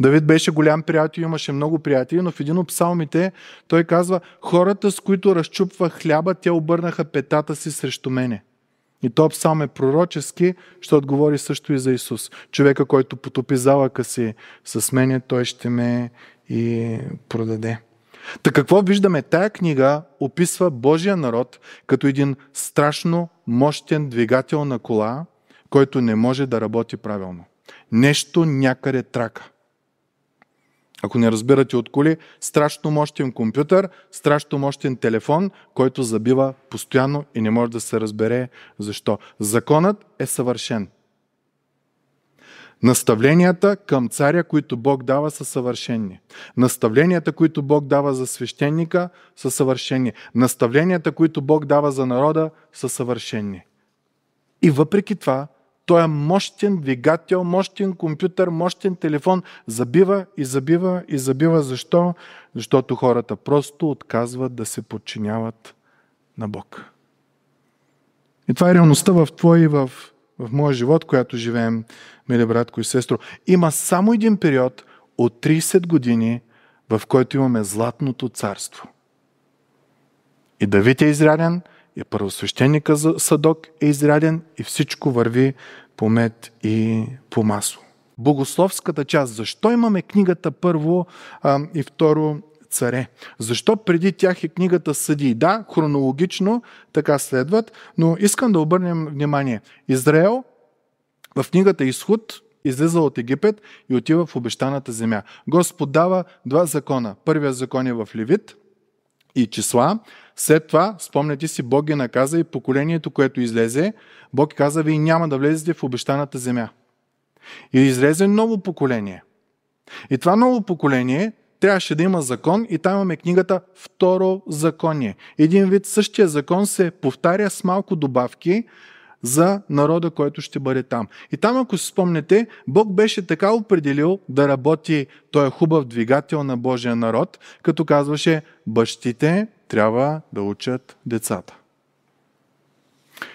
Давид беше голям приятел, имаше много приятели, но в един от псалмите той казва, хората с които разчупва хляба, те обърнаха петата си срещу мене. И то псалм е пророчески, ще отговори също и за Исус. Човека, който потопи залъка си с мене, той ще ме и продаде. Та какво виждаме? Тая книга описва Божия народ като един страшно мощен двигател на кола, който не може да работи правилно. Нещо някъде трака. Ако не разбирате от коли, страшно мощен компютър, страшно мощен телефон, който забива постоянно и не може да се разбере защо. Законът е съвършен. Наставленията към царя, които Бог дава, са съвършени. Наставленията, които Бог дава за свещеника, са съвършени. Наставленията, които Бог дава за народа, са съвършени. И въпреки това, той е мощен двигател, мощен компютър, мощен телефон. Забива и забива и забива. Защо? Защото хората просто отказват да се подчиняват на Бог. И това е реалността в твоя и в в моя живот, която живеем, мили братко и сестро, има само един период от 30 години, в който имаме златното царство. И Давид е изряден, и първосвещеника Садок е изряден, и всичко върви по мед и по масло. Богословската част. Защо имаме книгата първо а, и второ царе. Защо преди тях е книгата Съди? Да, хронологично така следват, но искам да обърнем внимание. Израел в книгата Изход излиза от Египет и отива в обещаната земя. Господ дава два закона. Първият закон е в Левит и числа. След това, спомняте си, Бог ги наказа и поколението, което излезе, Бог каза ви няма да влезете в обещаната земя. И излезе ново поколение. И това ново поколение – трябваше да има закон и там имаме книгата Второ законие. Един вид същия закон се повтаря с малко добавки за народа, който ще бъде там. И там, ако си спомнете, Бог беше така определил да работи той хубав двигател на Божия народ, като казваше бащите трябва да учат децата.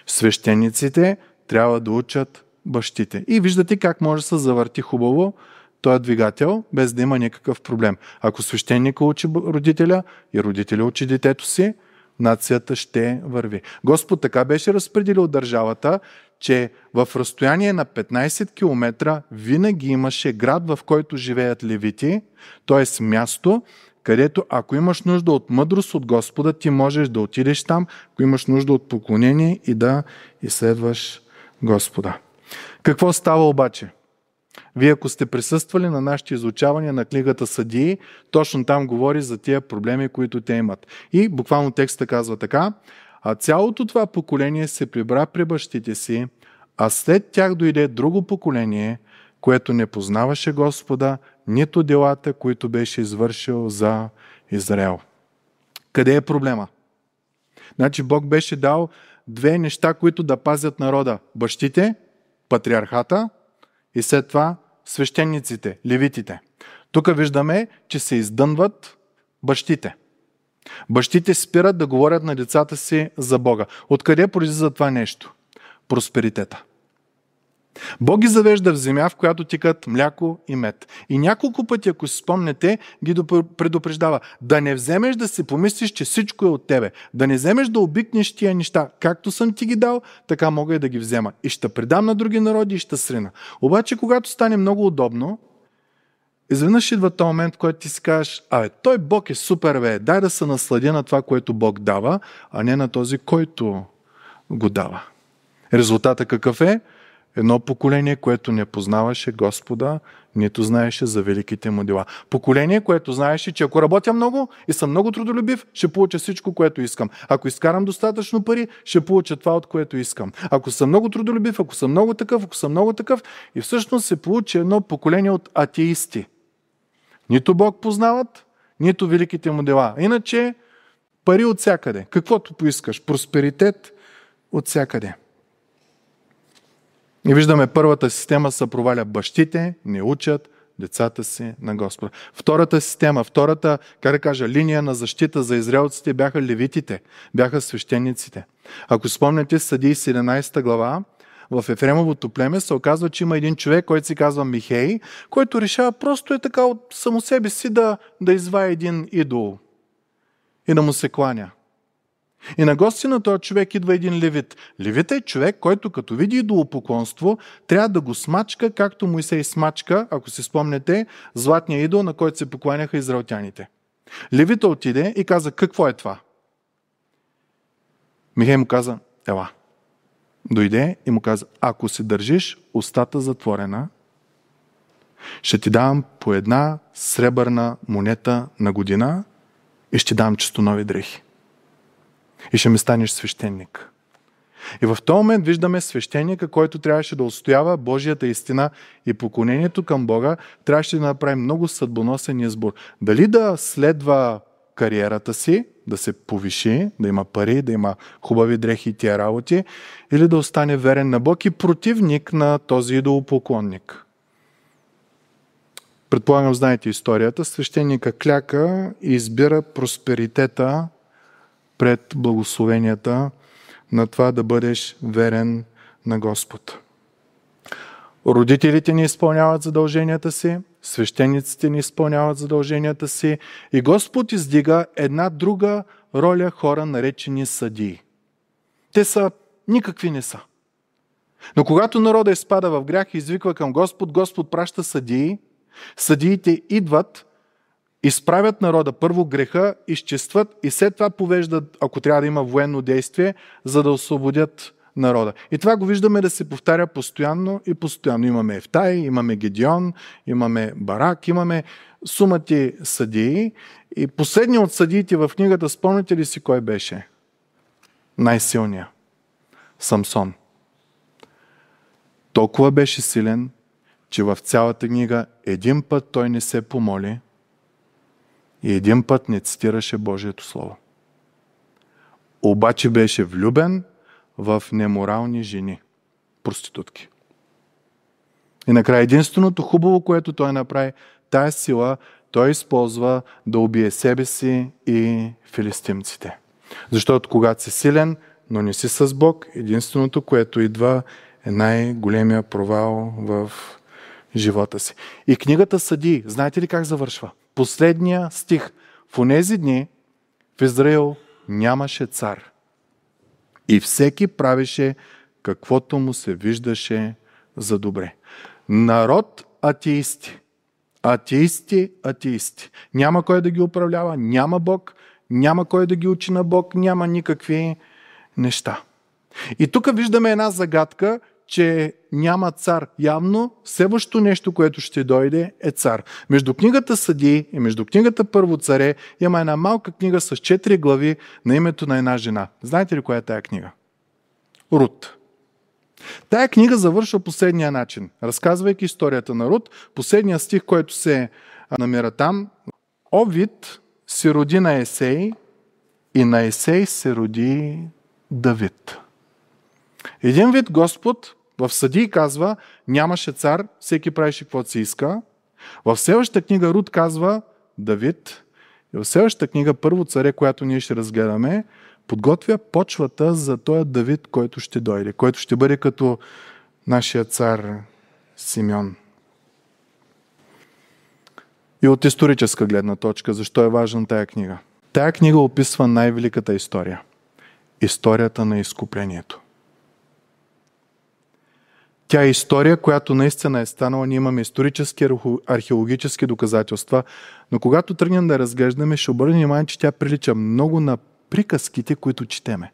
Свещениците трябва да учат бащите. И виждате как може да се завърти хубаво този е двигател, без да има никакъв проблем. Ако свещеника учи родителя и родителя учи детето си, нацията ще върви. Господ така беше разпределил държавата, че в разстояние на 15 км винаги имаше град, в който живеят левити, т.е. място, където ако имаш нужда от мъдрост от Господа, ти можеш да отидеш там, ако имаш нужда от поклонение и да изследваш Господа. Какво става обаче? Вие ако сте присъствали на нашите изучавания на книгата Съдии, точно там говори за тия проблеми, които те имат. И буквално текста казва така, а цялото това поколение се прибра при бащите си, а след тях дойде друго поколение, което не познаваше Господа, нито делата, които беше извършил за Израел. Къде е проблема? Значи Бог беше дал две неща, които да пазят народа. Бащите, патриархата – и след това свещениците, левитите. Тук виждаме, че се издънват бащите. Бащите спират да говорят на децата си за Бога. Откъде произлиза това нещо? Просперитета. Бог ги завежда в земя, в която тикат мляко и мед. И няколко пъти, ако си спомнете, ги предупреждава. Да не вземеш да си помислиш, че всичко е от тебе. Да не вземеш да обикнеш тия неща. Както съм ти ги дал, така мога и да ги взема. И ще предам на други народи и ще срина. Обаче, когато стане много удобно, изведнъж идва този момент, в който ти си кажеш, абе, той Бог е супер, бе, дай да се насладя на това, което Бог дава, а не на този, който го дава. Резултата какъв е? Едно поколение, което не познаваше Господа, нито знаеше за великите му дела. Поколение, което знаеше, че ако работя много и съм много трудолюбив, ще получа всичко, което искам. Ако изкарам достатъчно пари, ще получа това, от което искам. Ако съм много трудолюбив, ако съм много такъв, ако съм много такъв. И всъщност се получи едно поколение от атеисти. Нито Бог познават, нито великите му дела. Иначе пари от всякъде. Каквото поискаш. Просперитет от всякъде. И виждаме първата система се проваля бащите, не учат децата си на Господа. Втората система, втората, как да кажа, линия на защита за израелците бяха левитите, бяха свещениците. Ако спомняте съди 17 глава, в Ефремовото племе се оказва, че има един човек, който се казва Михей, който решава просто е така от само себе си да, да извая един идол и да му се кланя. И на гости на този човек идва един левит. Левит е човек, който като види идолопоклонство, трябва да го смачка, както му и се смачка, ако си спомнете, златния идол, на който се покланяха израелтяните. Левита отиде и каза, какво е това? Михей му каза, ела. Дойде и му каза, ако се държиш устата затворена, ще ти дам по една сребърна монета на година и ще дам чисто нови дрехи и ще ми станеш свещеник. И в този момент виждаме свещеника, който трябваше да устоява Божията истина и поклонението към Бога, трябваше да направи много съдбоносен избор. Дали да следва кариерата си, да се повиши, да има пари, да има хубави дрехи и тия работи, или да остане верен на Бог и противник на този идолопоклонник. Предполагам, знаете историята. Свещеника кляка и избира просперитета пред благословенията на това да бъдеш верен на Господ. Родителите ни изпълняват задълженията си, свещениците ни изпълняват задълженията си и Господ издига една друга роля хора, наречени съдии. Те са никакви не са. Но когато народа изпада в грях и извиква към Господ, Господ праща съдии, съдиите идват изправят народа. Първо греха, изчистват и след това повеждат, ако трябва да има военно действие, за да освободят народа. И това го виждаме да се повтаря постоянно и постоянно. Имаме Евтай, имаме Гедион, имаме Барак, имаме сумати съдии. И последният от съдиите в книгата, спомните ли си кой беше? Най-силният. Самсон. Толкова беше силен, че в цялата книга един път той не се помоли – и един път не цитираше Божието Слово. Обаче беше влюбен в неморални жени, проститутки. И накрая единственото хубаво, което той направи, тая сила той използва да убие себе си и филистимците. Защото когато си силен, но не си с Бог, единственото, което идва е най-големия провал в живота си. И книгата Съди, знаете ли как завършва? последния стих. В тези дни в Израил нямаше цар. И всеки правеше каквото му се виждаше за добре. Народ атеисти. Атеисти, атеисти. Няма кой да ги управлява, няма Бог, няма кой да ги учи на Бог, няма никакви неща. И тук виждаме една загадка, че няма цар. Явно следващото нещо, което ще дойде е цар. Между книгата Съди и между книгата Първо царе има една малка книга с четири глави на името на една жена. Знаете ли коя е тая книга? Рут. Тая книга завършва последния начин. Разказвайки историята на Рут, последния стих, който се намира там, Овид се роди на Есей и на Есей се роди Давид. Един вид Господ в Съди казва, нямаше цар, всеки правеше каквото си иска. В следващата книга Руд казва, Давид. И в следващата книга, първо царе, която ние ще разгледаме, подготвя почвата за този Давид, който ще дойде, който ще бъде като нашия цар Симеон. И от историческа гледна точка, защо е важна тая книга? Тая книга описва най-великата история. Историята на изкуплението. Тя е история, която наистина е станала. Ние имаме исторически, археологически доказателства. Но когато тръгнем да разглеждаме, ще обърнем внимание, че тя прилича много на приказките, които четеме.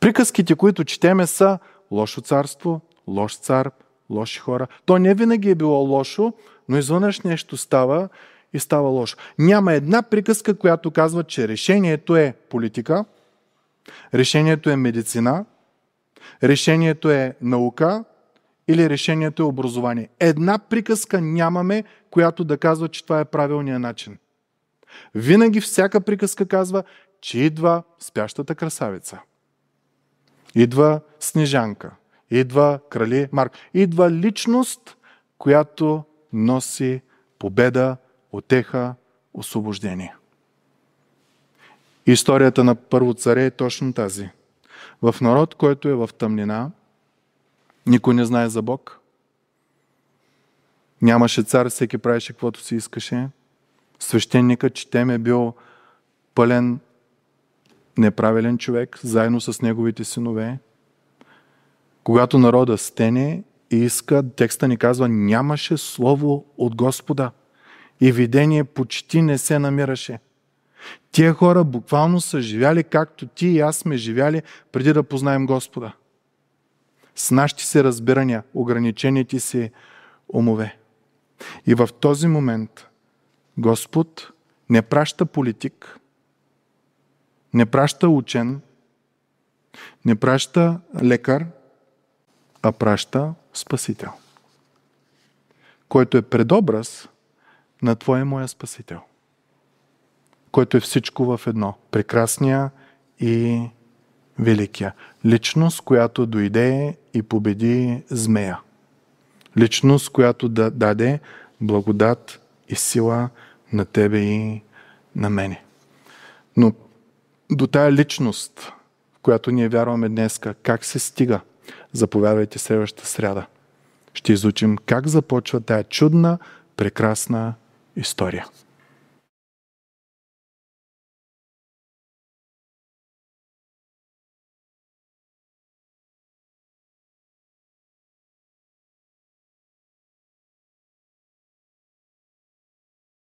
Приказките, които четеме са лошо царство, лош цар, лоши хора. То не винаги е било лошо, но изведнъж нещо става и става лошо. Няма една приказка, която казва, че решението е политика, решението е медицина – Решението е наука или решението е образование. Една приказка нямаме, която да казва, че това е правилният начин. Винаги всяка приказка казва, че идва спящата красавица. Идва Снежанка. Идва крали Марк. Идва личност, която носи победа, отеха, освобождение. Историята на първо царе е точно тази – в народ, който е в тъмнина, никой не знае за Бог. Нямаше цар, всеки правеше каквото си искаше. Свещеникът, че тем е бил пълен неправилен човек, заедно с неговите синове. Когато народа стене и иска, текста ни казва, нямаше слово от Господа. И видение почти не се намираше – Тия хора буквално са живяли както ти и аз сме живяли преди да познаем Господа. С нашите си разбирания, ограничените си умове. И в този момент Господ не праща политик, не праща учен, не праща лекар, а праща Спасител, който е предобраз на Твоя моя Спасител който е всичко в едно. Прекрасния и великия. Личност, която дойде и победи змея. Личност, която да даде благодат и сила на тебе и на мене. Но до тая личност, в която ние вярваме днес, как се стига? Заповядайте следващата сряда. Ще изучим как започва тая чудна, прекрасна история.